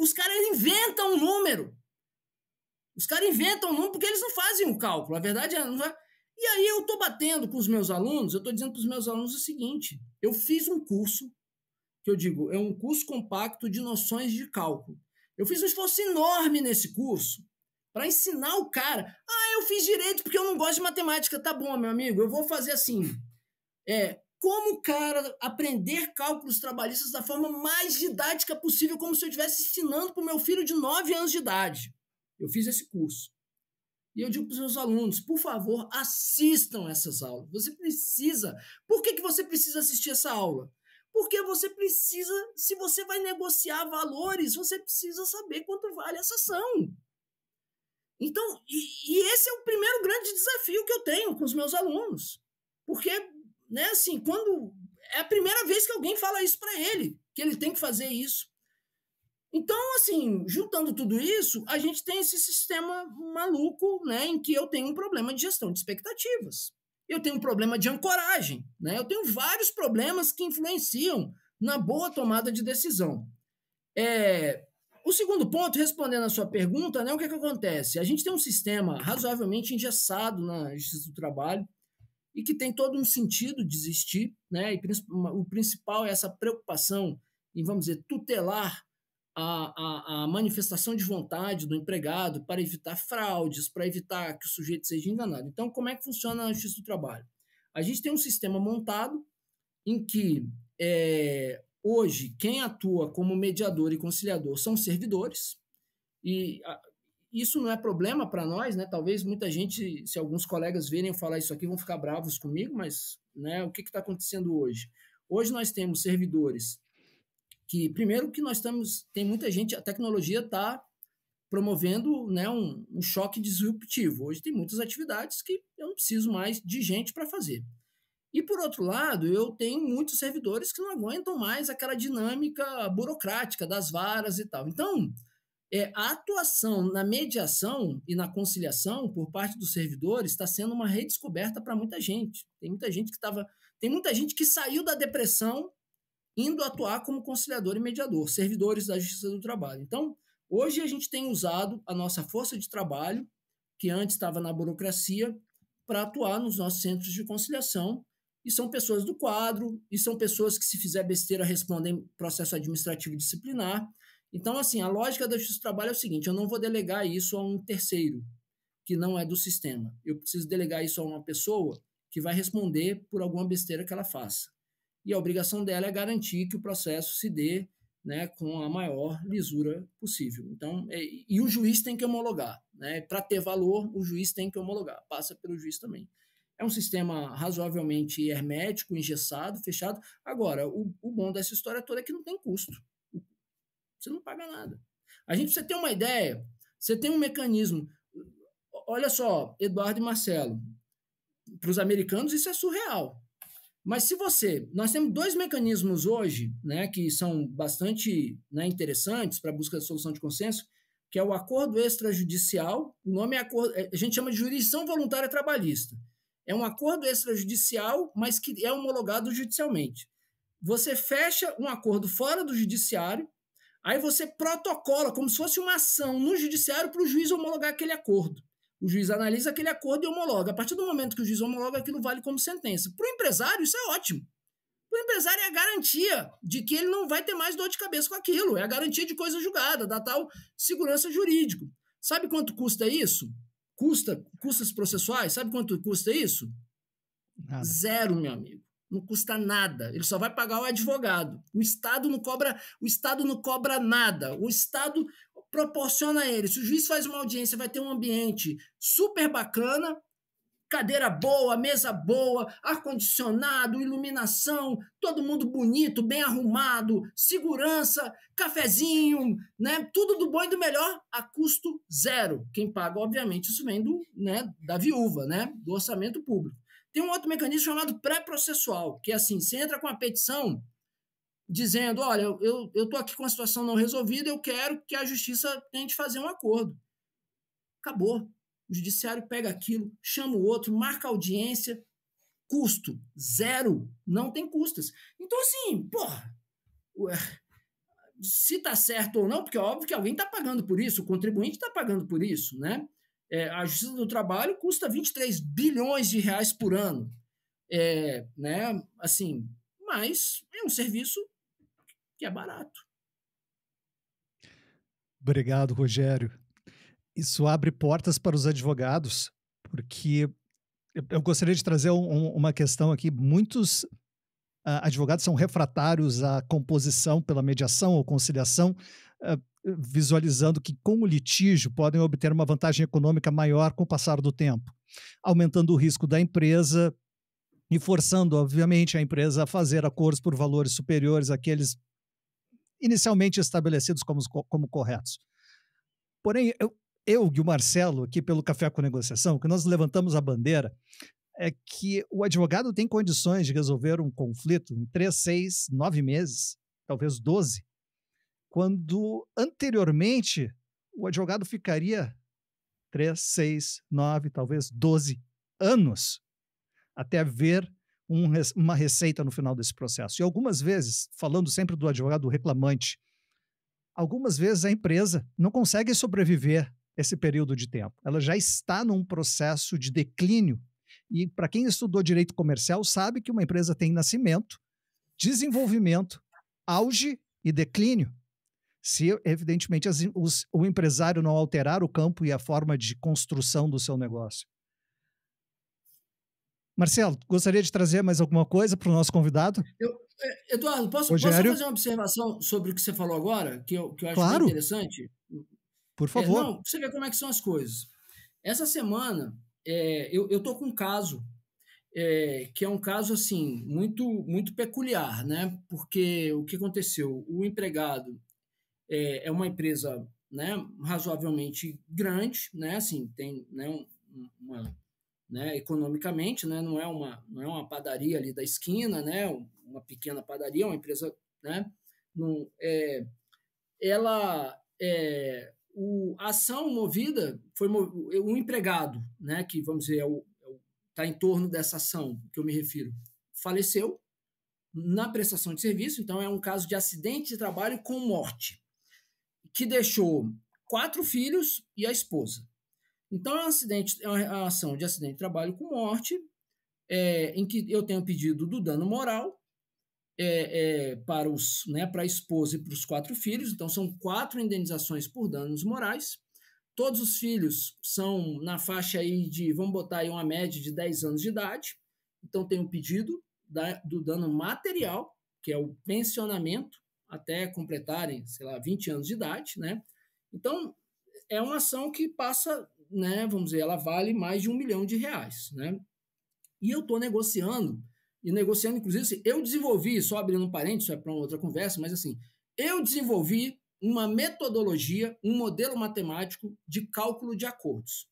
Os caras inventam um número. Os caras inventam um número porque eles não fazem o um cálculo. A verdade é. Não vai... É? E aí eu estou batendo com os meus alunos, eu estou dizendo para os meus alunos o seguinte: eu fiz um curso, que eu digo, é um curso compacto de noções de cálculo. Eu fiz um esforço enorme nesse curso para ensinar o cara. Ah, eu fiz direito porque eu não gosto de matemática. Tá bom, meu amigo, eu vou fazer assim. É, como o cara aprender cálculos trabalhistas da forma mais didática possível, como se eu estivesse ensinando para o meu filho de 9 anos de idade. Eu fiz esse curso. E eu digo para os meus alunos, por favor, assistam essas aulas. Você precisa. Por que, que você precisa assistir essa aula? Porque você precisa, se você vai negociar valores, você precisa saber quanto vale essa ação. Então, e, e esse é o primeiro grande desafio que eu tenho com os meus alunos. Porque né, assim, quando é a primeira vez que alguém fala isso para ele, que ele tem que fazer isso. Então, assim, juntando tudo isso, a gente tem esse sistema maluco, né, em que eu tenho um problema de gestão de expectativas. Eu tenho um problema de ancoragem, né? Eu tenho vários problemas que influenciam na boa tomada de decisão. É, o segundo ponto, respondendo a sua pergunta, né, o que, é que acontece? A gente tem um sistema razoavelmente engessado na justiça do trabalho, e que tem todo um sentido de existir, né? E o principal é essa preocupação em, vamos dizer, tutelar a, a, a manifestação de vontade do empregado para evitar fraudes, para evitar que o sujeito seja enganado. Então, como é que funciona a Justiça do Trabalho? A gente tem um sistema montado em que é, hoje quem atua como mediador e conciliador são servidores, e isso não é problema para nós, né? Talvez muita gente, se alguns colegas virem eu falar isso aqui, vão ficar bravos comigo, mas né, o que está acontecendo hoje? Hoje nós temos servidores que, primeiro, que nós estamos, tem muita gente, a tecnologia está promovendo né, um, um, choque disruptivo. Hoje tem muitas atividades que eu não preciso mais de gente para fazer. E por outro lado, eu tenho muitos servidores que não aguentam mais aquela dinâmica burocrática das varas e tal. Então, é, a atuação na mediação e na conciliação por parte dos servidores está sendo uma redescoberta para muita gente. Tem muita gente que estava. Tem muita gente que saiu da depressão indo atuar como conciliador e mediador, servidores da Justiça do Trabalho. Então, hoje a gente tem usado a nossa força de trabalho, que antes estava na burocracia, para atuar nos nossos centros de conciliação. E são pessoas do quadro, e são pessoas que, se fizer besteira, respondem processo administrativo disciplinar então, assim, a lógica da justiça do trabalho é o seguinte: eu não vou delegar isso a um terceiro que não é do sistema. Eu preciso delegar isso a uma pessoa que vai responder por alguma besteira que ela faça. E a obrigação dela é garantir que o processo se dê né, com a maior lisura possível. Então, é, e o juiz tem que homologar. Né? Para ter valor, o juiz tem que homologar, passa pelo juiz também. É um sistema razoavelmente hermético, engessado, fechado. Agora, o, o bom dessa história toda é que não tem custo. Você não paga nada. A gente você ter uma ideia, você tem um mecanismo. Olha só, Eduardo e Marcelo, para os americanos isso é surreal. Mas se você, nós temos dois mecanismos hoje, né, que são bastante né, interessantes para a busca de solução de consenso, que é o acordo extrajudicial. O nome é acordo, é, a gente chama de jurisdição voluntária trabalhista. É um acordo extrajudicial, mas que é homologado judicialmente. Você fecha um acordo fora do judiciário Aí você protocola como se fosse uma ação no judiciário para o juiz homologar aquele acordo. O juiz analisa aquele acordo e homologa. A partir do momento que o juiz homologa, aquilo vale como sentença. Para o empresário, isso é ótimo. Para o empresário é a garantia de que ele não vai ter mais dor de cabeça com aquilo. É a garantia de coisa julgada, da tal segurança jurídica. Sabe quanto custa isso? Custa custos processuais? Sabe quanto custa isso? Nada. Zero, meu amigo não custa nada. Ele só vai pagar o advogado. O Estado não cobra, o Estado não cobra nada. O Estado proporciona a ele. Se o juiz faz uma audiência, vai ter um ambiente super bacana, cadeira boa, mesa boa, ar-condicionado, iluminação, todo mundo bonito, bem arrumado, segurança, cafezinho, né? Tudo do bom e do melhor a custo zero. Quem paga, obviamente, isso vem do, né, da viúva, né? Do orçamento público. Tem um outro mecanismo chamado pré-processual, que é assim: você entra com a petição dizendo, olha, eu estou aqui com a situação não resolvida, eu quero que a justiça tente fazer um acordo. Acabou. O judiciário pega aquilo, chama o outro, marca audiência, custo zero, não tem custas. Então, assim, porra, ué, se tá certo ou não, porque é óbvio que alguém está pagando por isso, o contribuinte está pagando por isso, né? É, a Justiça do Trabalho custa 23 bilhões de reais por ano. É, né? Assim, mas é um serviço que é barato. Obrigado, Rogério. Isso abre portas para os advogados, porque eu gostaria de trazer um, uma questão aqui. Muitos ah, advogados são refratários à composição pela mediação ou conciliação eh, visualizando que com o litígio podem obter uma vantagem econômica maior com o passar do tempo, aumentando o risco da empresa e forçando, obviamente, a empresa a fazer acordos por valores superiores àqueles inicialmente estabelecidos como, como corretos. Porém, eu, eu e o Marcelo, aqui pelo Café com Negociação, que nós levantamos a bandeira, é que o advogado tem condições de resolver um conflito em três, seis, nove meses, talvez doze, quando anteriormente o advogado ficaria 3, 6, 9, talvez 12 anos até ver um, uma receita no final desse processo. E algumas vezes, falando sempre do advogado reclamante, algumas vezes a empresa não consegue sobreviver esse período de tempo. Ela já está num processo de declínio. E para quem estudou direito comercial, sabe que uma empresa tem nascimento, desenvolvimento, auge e declínio se, evidentemente, as, os, o empresário não alterar o campo e a forma de construção do seu negócio. Marcelo, gostaria de trazer mais alguma coisa para o nosso convidado? Eu, é, Eduardo, posso, posso, fazer uma observação sobre o que você falou agora, que eu, que eu acho claro. interessante? Por é, favor. É, não, você vê como é que são as coisas. Essa semana, é, eu, estou com um caso, é, que é um caso, assim, muito, muito peculiar, né? Porque o que aconteceu? O empregado, é, é uma empresa né, razoavelmente grande, né, assim, tem né, uma, né, economicamente, né, não, é uma, não é uma padaria ali da esquina, né, uma pequena padaria, uma empresa, né, não, é, ela, é, o, a ação movida foi o empregado, né, que vamos dizer, está é é tá em torno dessa ação que eu me refiro, faleceu na prestação de serviço, então é um caso de acidente de trabalho com morte que deixou quatro filhos e a esposa. Então, é um acidente, é uma ação de acidente de trabalho com morte, é, em que eu tenho pedido do dano moral é, é, para os, né, para a esposa e para os quatro filhos. Então, são quatro indenizações por danos morais. Todos os filhos são na faixa aí de, vamos botar aí uma média de 10 anos de idade. Então, tem o pedido da, do dano material, que é o pensionamento, até completarem, sei lá, 20 anos de idade, né? Então, é uma ação que passa, né, vamos dizer, ela vale mais de um milhão de reais, né? E eu estou negociando, e negociando, inclusive, assim, eu desenvolvi, só abrindo um parênteses, é para uma outra conversa, mas assim, eu desenvolvi uma metodologia, um modelo matemático de cálculo de acordos.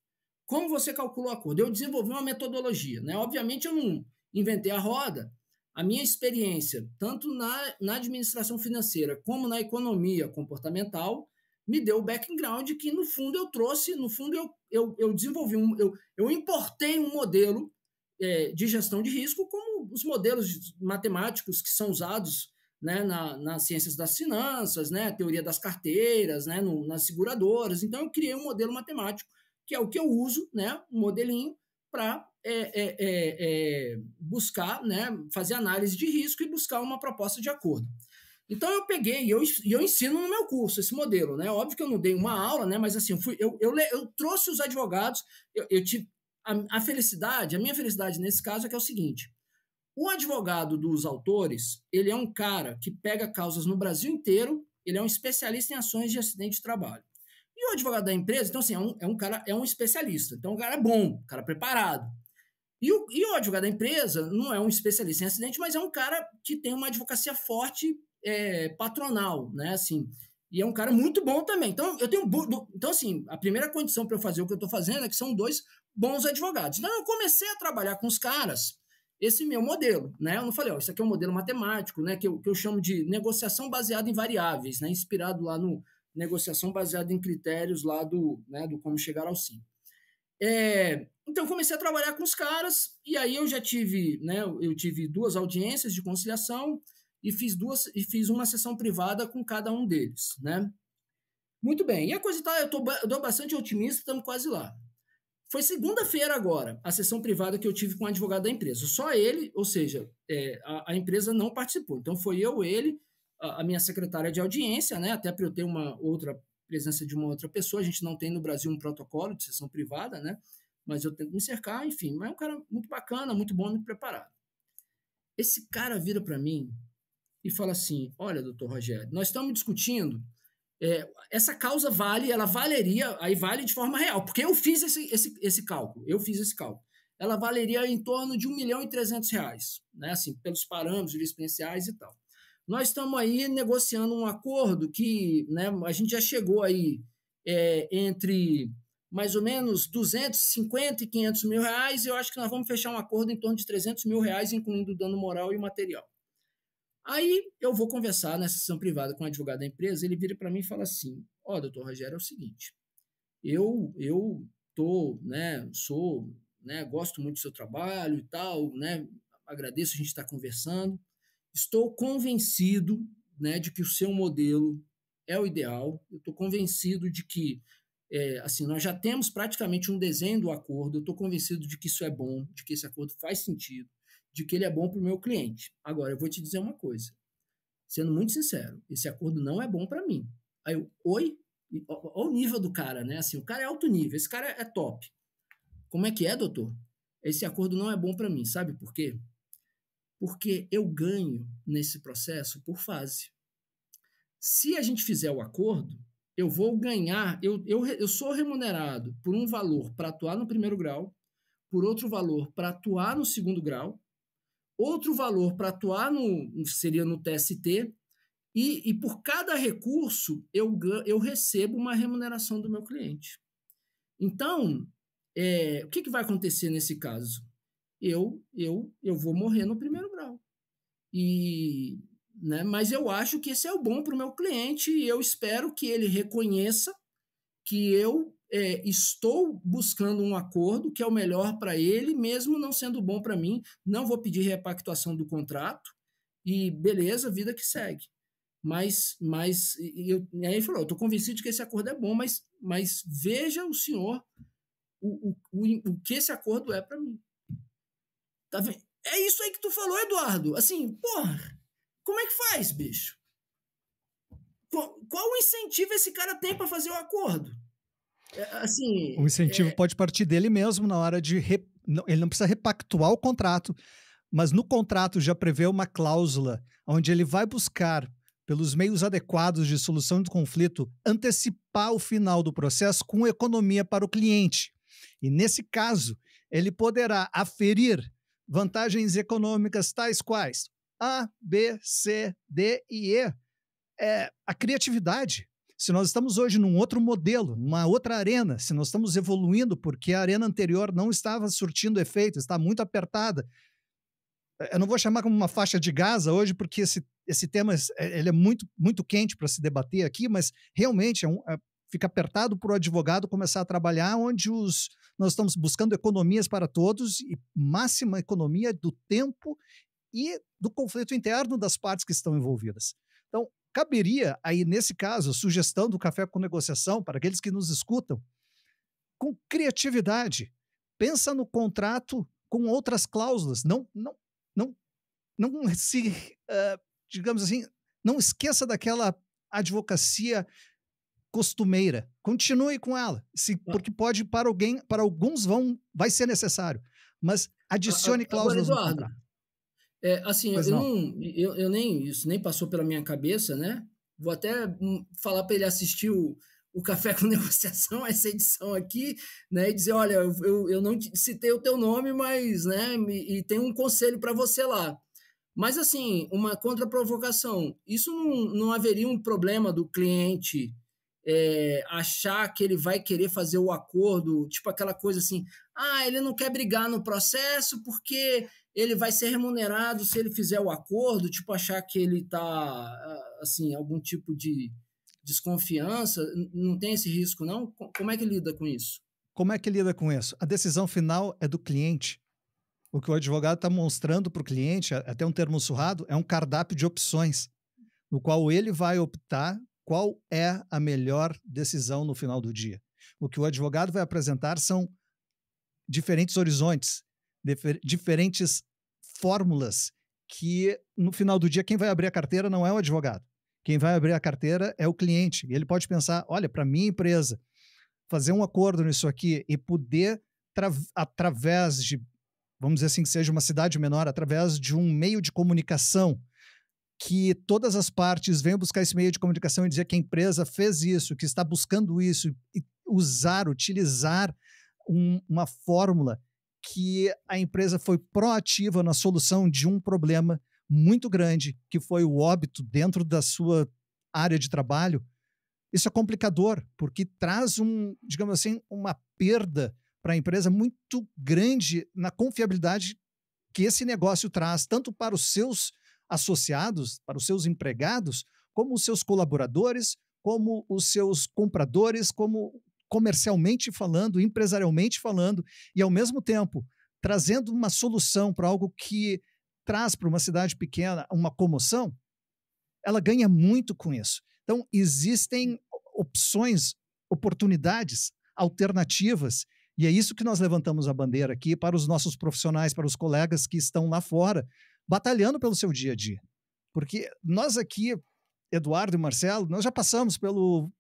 Como você calcula o acordo? Eu desenvolvi uma metodologia, né? Obviamente eu não inventei a roda, a minha experiência, tanto na, na administração financeira como na economia comportamental, me deu o background que, no fundo, eu trouxe, no fundo, eu, eu, eu desenvolvi, um, eu, eu importei um modelo é, de gestão de risco, como os modelos matemáticos que são usados né, na, nas ciências das finanças, né, teoria das carteiras, né, no, nas seguradoras. Então, eu criei um modelo matemático, que é o que eu uso, né, um modelinho para é é, é, é, buscar, né, fazer análise de risco e buscar uma proposta de acordo. Então eu peguei e eu, eu ensino no meu curso esse modelo, né? Óbvio que eu não dei uma aula, né? Mas assim, eu, fui, eu, eu, eu trouxe os advogados, eu, eu tive a, a, felicidade, a minha felicidade nesse caso é que é o seguinte: o advogado dos autores, ele é um cara que pega causas no Brasil inteiro, ele é um especialista em ações de acidente de trabalho. E o advogado da empresa, então assim, é um, é um cara, é um especialista, então o cara é bom, cara é preparado. E o, e o advogado da empresa não é um especialista em acidente, mas é um cara que tem uma advocacia forte é, patronal, né? Assim, e é um cara muito bom também. Então, eu tenho. Então, assim, a primeira condição para eu fazer o que eu estou fazendo é que são dois bons advogados. Então, eu comecei a trabalhar com os caras esse meu modelo, né? Eu não falei, ó, isso aqui é um modelo matemático, né? Que eu, que eu chamo de negociação baseada em variáveis, né? Inspirado lá no negociação baseada em critérios lá do, né, do como chegar ao sim. É, então comecei a trabalhar com os caras e aí eu já tive, né, eu tive duas audiências de conciliação e fiz duas e fiz uma sessão privada com cada um deles, né? Muito bem. E a coisa tá, eu tô, eu tô bastante otimista, estamos quase lá. Foi segunda-feira agora, a sessão privada que eu tive com o advogado da empresa. Só ele, ou seja, é, a, a, empresa não participou. Então foi eu, ele, a, a minha secretária de audiência, né? Até para eu ter uma outra presença de uma outra pessoa. A gente não tem no Brasil um protocolo de sessão privada, né? Mas eu tento me cercar, enfim. Mas é um cara muito bacana, muito bom, muito preparado. Esse cara vira para mim e fala assim: Olha, doutor Rogério, nós estamos discutindo. É, essa causa vale, ela valeria, aí vale de forma real, porque eu fiz esse, esse, esse cálculo, eu fiz esse cálculo. Ela valeria em torno de 1 milhão e 300 reais, né? Assim, pelos parâmetros jurisprudenciais e tal nós estamos aí negociando um acordo que né, a gente já chegou aí é, entre mais ou menos 250 e 500 mil reais, eu acho que nós vamos fechar um acordo em torno de 300 mil reais, incluindo dano moral e material. Aí eu vou conversar na sessão privada com o advogado da empresa, ele vira para mim e fala assim, ó, oh, doutor Rogério, é o seguinte, eu eu tô, né, sou, né, gosto muito do seu trabalho e tal, né, agradeço a gente estar tá conversando, estou convencido né, de que o seu modelo é o ideal, eu estou convencido de que é, assim, nós já temos praticamente um desenho do acordo, eu estou convencido de que isso é bom, de que esse acordo faz sentido, de que ele é bom para o meu cliente. Agora, eu vou te dizer uma coisa, sendo muito sincero, esse acordo não é bom para mim. Aí eu, oi? Olha o nível do cara, né? Assim, o cara é alto nível, esse cara é top. Como é que é, doutor? Esse acordo não é bom para mim, sabe por quê? porque eu ganho nesse processo por fase. Se a gente fizer o acordo, eu vou ganhar, eu, eu, eu sou remunerado por um valor para atuar no primeiro grau, por outro valor para atuar no segundo grau, outro valor para atuar no seria no TST, e, e por cada recurso eu, eu recebo uma remuneração do meu cliente. Então, é, o que, que vai acontecer nesse caso? Eu, eu, eu vou morrer no primeiro e, né, mas eu acho que esse é o bom para o meu cliente e eu espero que ele reconheça que eu é, estou buscando um acordo que é o melhor para ele, mesmo não sendo bom para mim. Não vou pedir repactuação do contrato e beleza, vida que segue. Mas, mas eu, aí ele falou: estou convencido de que esse acordo é bom, mas, mas veja o senhor o, o, o, o que esse acordo é para mim. Tá vendo? É isso aí que tu falou, Eduardo. Assim, porra, como é que faz, bicho? Qual, o incentivo esse cara tem para fazer o um acordo? É, assim, o incentivo é... pode partir dele mesmo na hora de. Re... Ele não precisa repactuar o contrato, mas no contrato já prevê uma cláusula onde ele vai buscar pelos meios adequados de solução do conflito, antecipar o final do processo com economia para o cliente. E nesse caso, ele poderá aferir vantagens econômicas tais quais A, B, C, D e E. É a criatividade. Se nós estamos hoje num outro modelo, numa outra arena, se nós estamos evoluindo porque a arena anterior não estava surtindo efeito, está muito apertada. Eh, eu não vou chamar como uma faixa de Gaza hoje, porque esse, esse tema é, ele é muito, muito quente para se debater aqui, mas realmente é um, é, fica apertado para o advogado começar a trabalhar, onde os, nós estamos buscando economias para todos e máxima economia do tempo e do conflito interno das partes que estão envolvidas. Então, caberia aí, nesse caso, a sugestão do café com negociação para aqueles que nos escutam, com criatividade. Pensa no contrato com outras cláusulas. Não, não, não, não se, uh, digamos assim, não esqueça daquela advocacia costumeira. Continue com ela, se, ah. porque pode para alguém, para alguns vão, vai ser necessário. Mas adicione cláusulas Agora, Eduardo, É, assim, eu, não. Não, eu, eu, nem isso nem passou pela minha cabeça, né? Vou até hum, falar para ele assistir o, o Café com Negociação, essa edição aqui, né? E dizer, olha, eu, eu não citei o teu nome, mas, né? E tem um conselho para você lá. Mas, assim, uma contraprovocação. Isso não, não haveria um problema do cliente é, achar que ele vai querer fazer o acordo, tipo aquela coisa assim, ah, ele não quer brigar no processo porque ele vai ser remunerado se ele fizer o acordo, tipo achar que ele está ah, assim, algum tipo de desconfiança, não tem esse risco não? Como é que lida com isso? Como é que lida com isso? A decisão final é do cliente. O que o advogado está mostrando para o cliente, é, é até um termo surrado, é um cardápio de opções, no qual ele vai optar qual é a melhor decisão no final do dia. O que o advogado vai apresentar são diferentes horizontes, difer diferentes fórmulas que no final do dia quem vai abrir a carteira não é o advogado. Quem vai abrir a carteira é o cliente. Ele pode pensar, olha, para minha empresa fazer um acordo nisso aqui e poder através de, vamos dizer assim, que seja uma cidade menor, através de um meio de comunicação que todas as partes venham buscar esse meio de comunicação e dizer que a empresa fez isso, que está buscando isso, e usar, utilizar um, uma fórmula que a empresa foi proativa na solução de um problema muito grande, que foi o óbito dentro da sua área de trabalho, isso é complicador, porque traz um, digamos assim, uma perda para a empresa muito grande na confiabilidade que esse negócio traz, tanto para os seus associados, para os seus empregados, como os seus colaboradores, como os seus compradores, como comercialmente falando, empresarialmente falando, e ao mesmo tempo trazendo uma solução para algo que traz para uma cidade pequena uma comoção, ela ganha muito com isso. Então, existem opções, oportunidades, alternativas, e é isso que nós levantamos a bandeira aqui para os nossos profissionais, para os colegas que estão lá fora, batalhando pelo seu dia a dia. Porque nós aqui, Eduardo e Marcelo, nós já passamos pelo,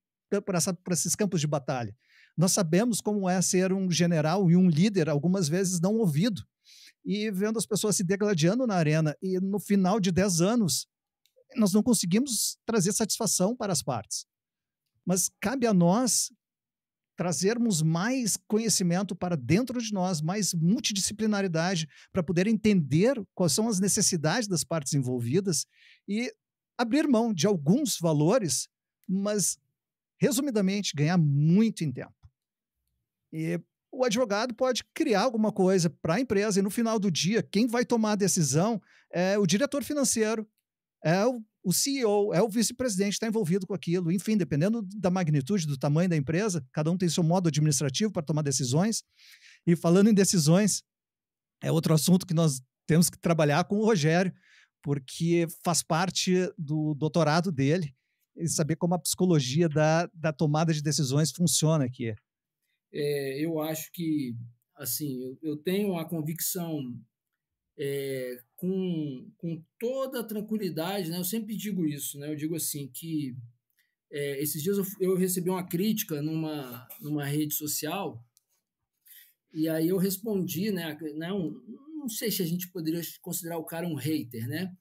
por, essa, por esses campos de batalha. Nós sabemos como é ser um general e um líder, algumas vezes não ouvido, e vendo as pessoas se degladiando na arena. E no final de 10 anos, nós não conseguimos trazer satisfação para as partes. Mas cabe a nós trazermos mais conhecimento para dentro de nós, mais multidisciplinaridade, para poder entender quais são as necessidades das partes envolvidas e abrir mão de alguns valores, mas, resumidamente, ganhar muito em tempo. E o advogado pode criar alguma coisa para a empresa e, no final do dia, quem vai tomar a decisão é o diretor financeiro, é o o CEO, é o vice-presidente, está envolvido com aquilo. Enfim, dependendo da magnitude, do tamanho da empresa, cada um tem seu modo administrativo para tomar decisões. E falando em decisões, é outro assunto que nós temos que trabalhar com o Rogério, porque faz parte do doutorado dele e saber como a psicologia da, da tomada de decisões funciona aqui. É, eu acho que, assim, eu, eu tenho a convicção é, com, com toda a tranquilidade, né? Eu sempre digo isso, né? Eu digo assim que é, esses dias eu, eu, recebi uma crítica numa, numa rede social e aí eu respondi, né? Não, né, não sei se a gente poderia considerar o cara um hater, né?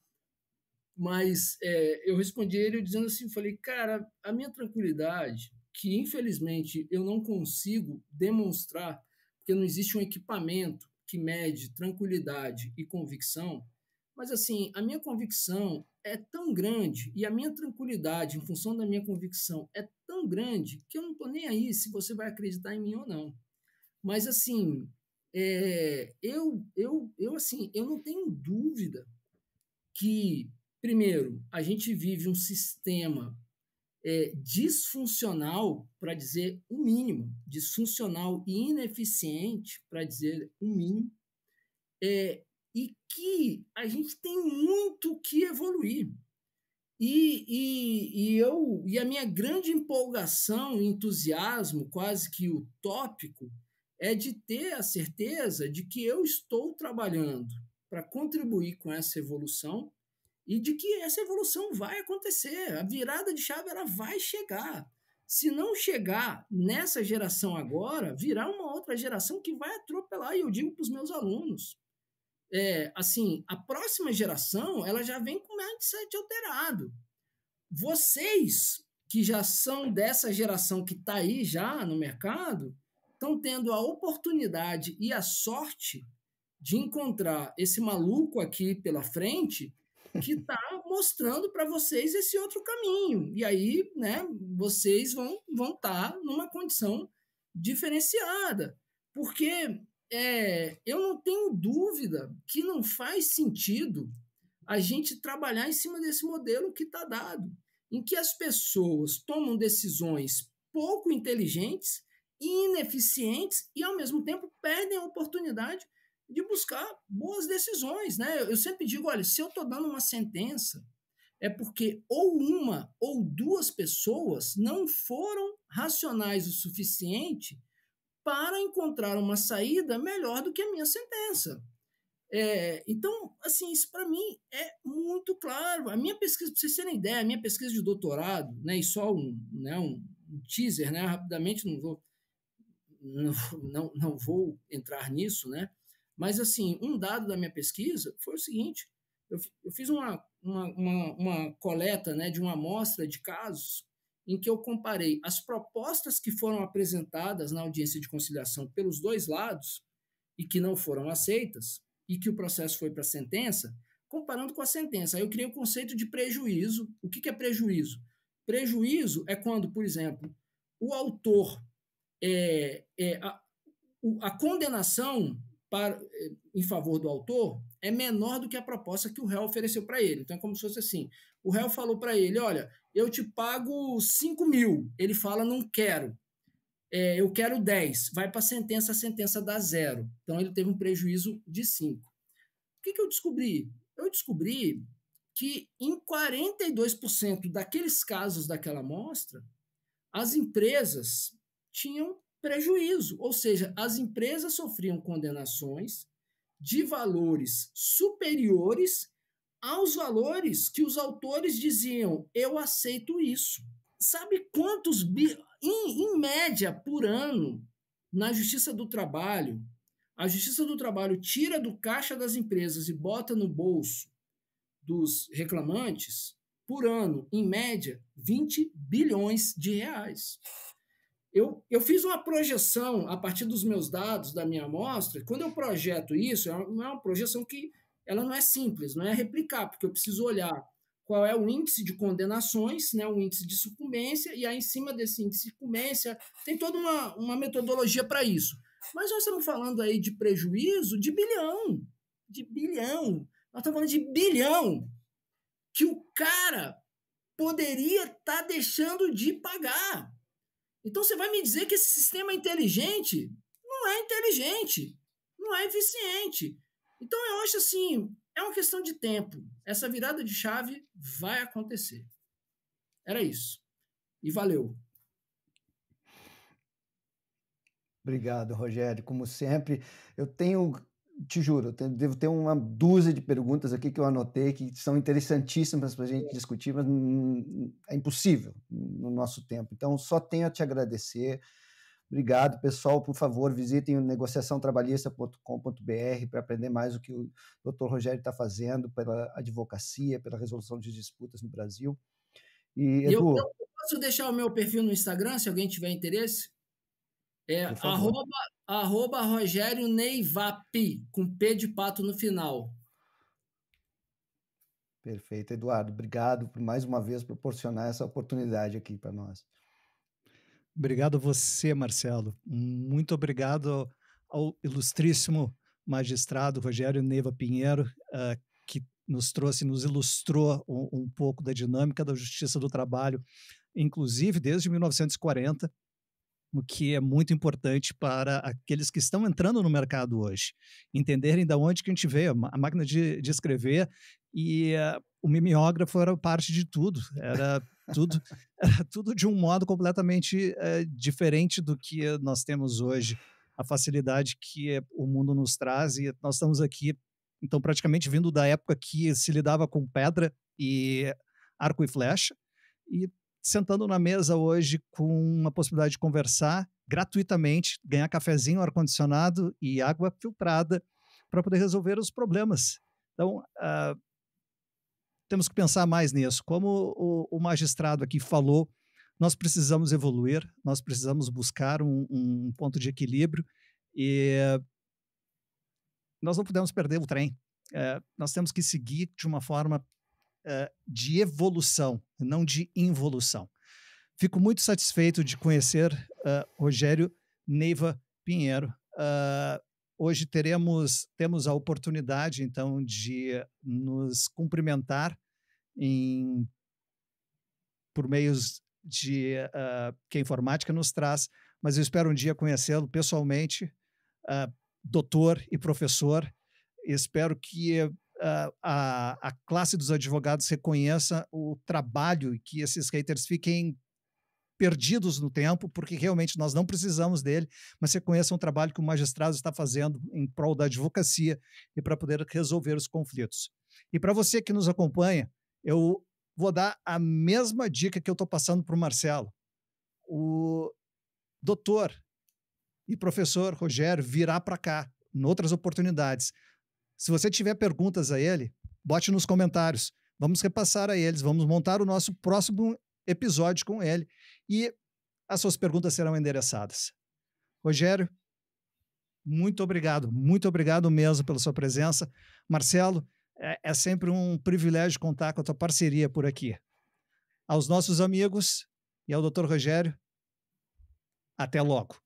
Mas é, eu respondi ele dizendo assim, falei, cara, a minha tranquilidade, que infelizmente eu não consigo demonstrar, porque não existe um equipamento que mede tranquilidade e convicção, mas assim, a minha convicção é tão grande e a minha tranquilidade em função da minha convicção é tão grande que eu não estou nem aí se você vai acreditar em mim ou não. Mas assim, é, eu, eu, eu assim, eu não tenho dúvida que primeiro a gente vive um sistema é, disfuncional, para dizer o mínimo, disfuncional e ineficiente, para dizer o mínimo, é, e que a gente tem muito que evoluir. E, e, e, eu e a minha grande empolgação, entusiasmo, quase que utópico, é de ter a certeza de que eu estou trabalhando para contribuir com essa evolução e de que essa evolução vai acontecer, a virada de chave ela vai chegar. Se não chegar nessa geração agora, virá uma outra geração que vai atropelar, e eu digo para os meus alunos. É, assim, a próxima geração ela já vem com o mindset alterado. Vocês que já são dessa geração que está aí já no mercado, estão tendo a oportunidade e a sorte de encontrar esse maluco aqui pela frente que está mostrando para vocês esse outro caminho. E aí, né, vocês vão estar vão tá numa condição diferenciada. Porque é, eu não tenho dúvida que não faz sentido a gente trabalhar em cima desse modelo que está dado, em que as pessoas tomam decisões pouco inteligentes, ineficientes e, ao mesmo tempo, perdem a oportunidade de buscar boas decisões, né? Eu sempre digo, olha, se eu estou dando uma sentença, é porque ou uma ou duas pessoas não foram racionais o suficiente para encontrar uma saída melhor do que a minha sentença. É, então, assim, isso para mim é muito claro. A minha pesquisa, para vocês terem ideia, a minha pesquisa de doutorado, né, e só um, né, um, um teaser, né, rapidamente, não vou, não, não, não vou entrar nisso, né, mas, assim, um dado da minha pesquisa foi o seguinte: eu, eu fiz uma, uma, uma, uma coleta né, de uma amostra de casos em que eu comparei as propostas que foram apresentadas na audiência de conciliação pelos dois lados e que não foram aceitas, e que o processo foi para a sentença, comparando com a sentença. Aí eu criei o conceito de prejuízo. O que, que é prejuízo? Prejuízo é quando, por exemplo, o autor, é, é a, a condenação para, eh, em favor do autor é menor do que a proposta que o réu ofereceu para ele. Então é como se fosse assim: o réu falou para ele: Olha, eu te pago 5 mil. Ele fala: Não quero. É, eu quero 10. Vai para a sentença, a sentença dá zero. Então ele teve um prejuízo de 5. O que, que eu descobri? Eu descobri que em 42% daqueles casos daquela amostra, as empresas tinham prejuízo, ou seja, as empresas sofriam condenações de valores superiores aos valores que os autores diziam: eu aceito isso. Sabe quantos, bi... em, em média, por ano, na Justiça do Trabalho, a Justiça do Trabalho tira do caixa das empresas e bota no bolso dos reclamantes, por ano, em média, 20 bilhões de reais. Eu, eu fiz uma projeção a partir dos meus dados da minha amostra. Quando eu projeto isso, é uma, é uma projeção que ela não é simples, não é replicar, porque eu preciso olhar qual é o índice de condenações, né, o índice de sucumbência, e aí em cima desse índice de sucumbência tem toda uma, uma metodologia para isso. Mas nós estamos falando aí de prejuízo de bilhão, de bilhão. Nós estamos falando de bilhão que o cara poderia estar tá deixando de pagar. Então você vai me dizer que esse sistema inteligente não é inteligente, não é eficiente. Então eu acho assim, é uma questão de tempo. Essa virada de chave vai acontecer. Era isso. E valeu. Obrigado, Rogério. Como sempre, eu tenho te juro, devo ter uma dúzia de perguntas aqui que eu anotei que são interessantíssimas para a gente é. discutir, mas é impossível no nosso tempo. Então, só tenho a te agradecer. Obrigado, pessoal. Por favor, visitem o negociaçãotrabalhista.com.br para aprender mais o que o Dr. Rogério está fazendo pela advocacia, pela resolução de disputas no Brasil. E, Edu, eu, eu posso deixar o meu perfil no Instagram, se alguém tiver interesse? É arroba, arroba Rogério Neivap, com P de pato no final. Perfeito, Eduardo. Obrigado por mais uma vez proporcionar essa oportunidade aqui para nós. Obrigado a você, Marcelo. Muito obrigado ao ilustríssimo magistrado Rogério Neiva Pinheiro, uh, que nos trouxe, nos ilustrou um, um, pouco da dinâmica da justiça do trabalho, inclusive desde 1940, o que é muito importante para aqueles que estão entrando no mercado hoje, entenderem da onde que a gente veio, a máquina de, de escrever e uh, o mimeógrafo era parte de tudo, era tudo, era tudo de um modo completamente uh, diferente do que nós temos hoje, a facilidade que o mundo nos traz e nós estamos aqui, então praticamente vindo da época que se lidava com pedra e arco e flecha e sentando na mesa hoje com uma possibilidade de conversar gratuitamente, ganhar cafezinho, ar-condicionado e água filtrada para poder resolver os problemas. Então, uh, temos que pensar mais nisso. Como o, o, magistrado aqui falou, nós precisamos evoluir, nós precisamos buscar um, um ponto de equilíbrio e nós não podemos perder o trem. É, nós temos que seguir de uma forma eh, de evolução, não de involução. Fico muito satisfeito de conhecer uh, Rogério Neiva Pinheiro. Uh, hoje teremos temos a oportunidade então de nos cumprimentar em, por meios de uh, que a informática nos traz, mas eu espero um dia conhecê-lo pessoalmente, uh, doutor e professor. Espero que a, a classe dos advogados reconheça o trabalho e que esses haters fiquem perdidos no tempo, porque realmente nós não precisamos dele, mas reconheça o trabalho que o magistrado está fazendo em prol da advocacia e para poder resolver os conflitos. E para você que nos acompanha, eu vou dar a mesma dica que eu estou passando para o Marcelo. O doutor e professor Rogério virá para cá, em outras oportunidades, se você tiver perguntas a ele, bote nos comentários. Vamos repassar a eles, vamos montar o nosso próximo episódio com ele e as suas perguntas serão endereçadas. Rogério, muito obrigado, muito obrigado mesmo pela sua presença. Marcelo, é, é sempre um privilégio contar com a tua parceria por aqui. Aos nossos amigos e ao Dr. Rogério, até logo.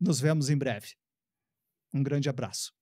Nos vemos em breve. Um grande abraço.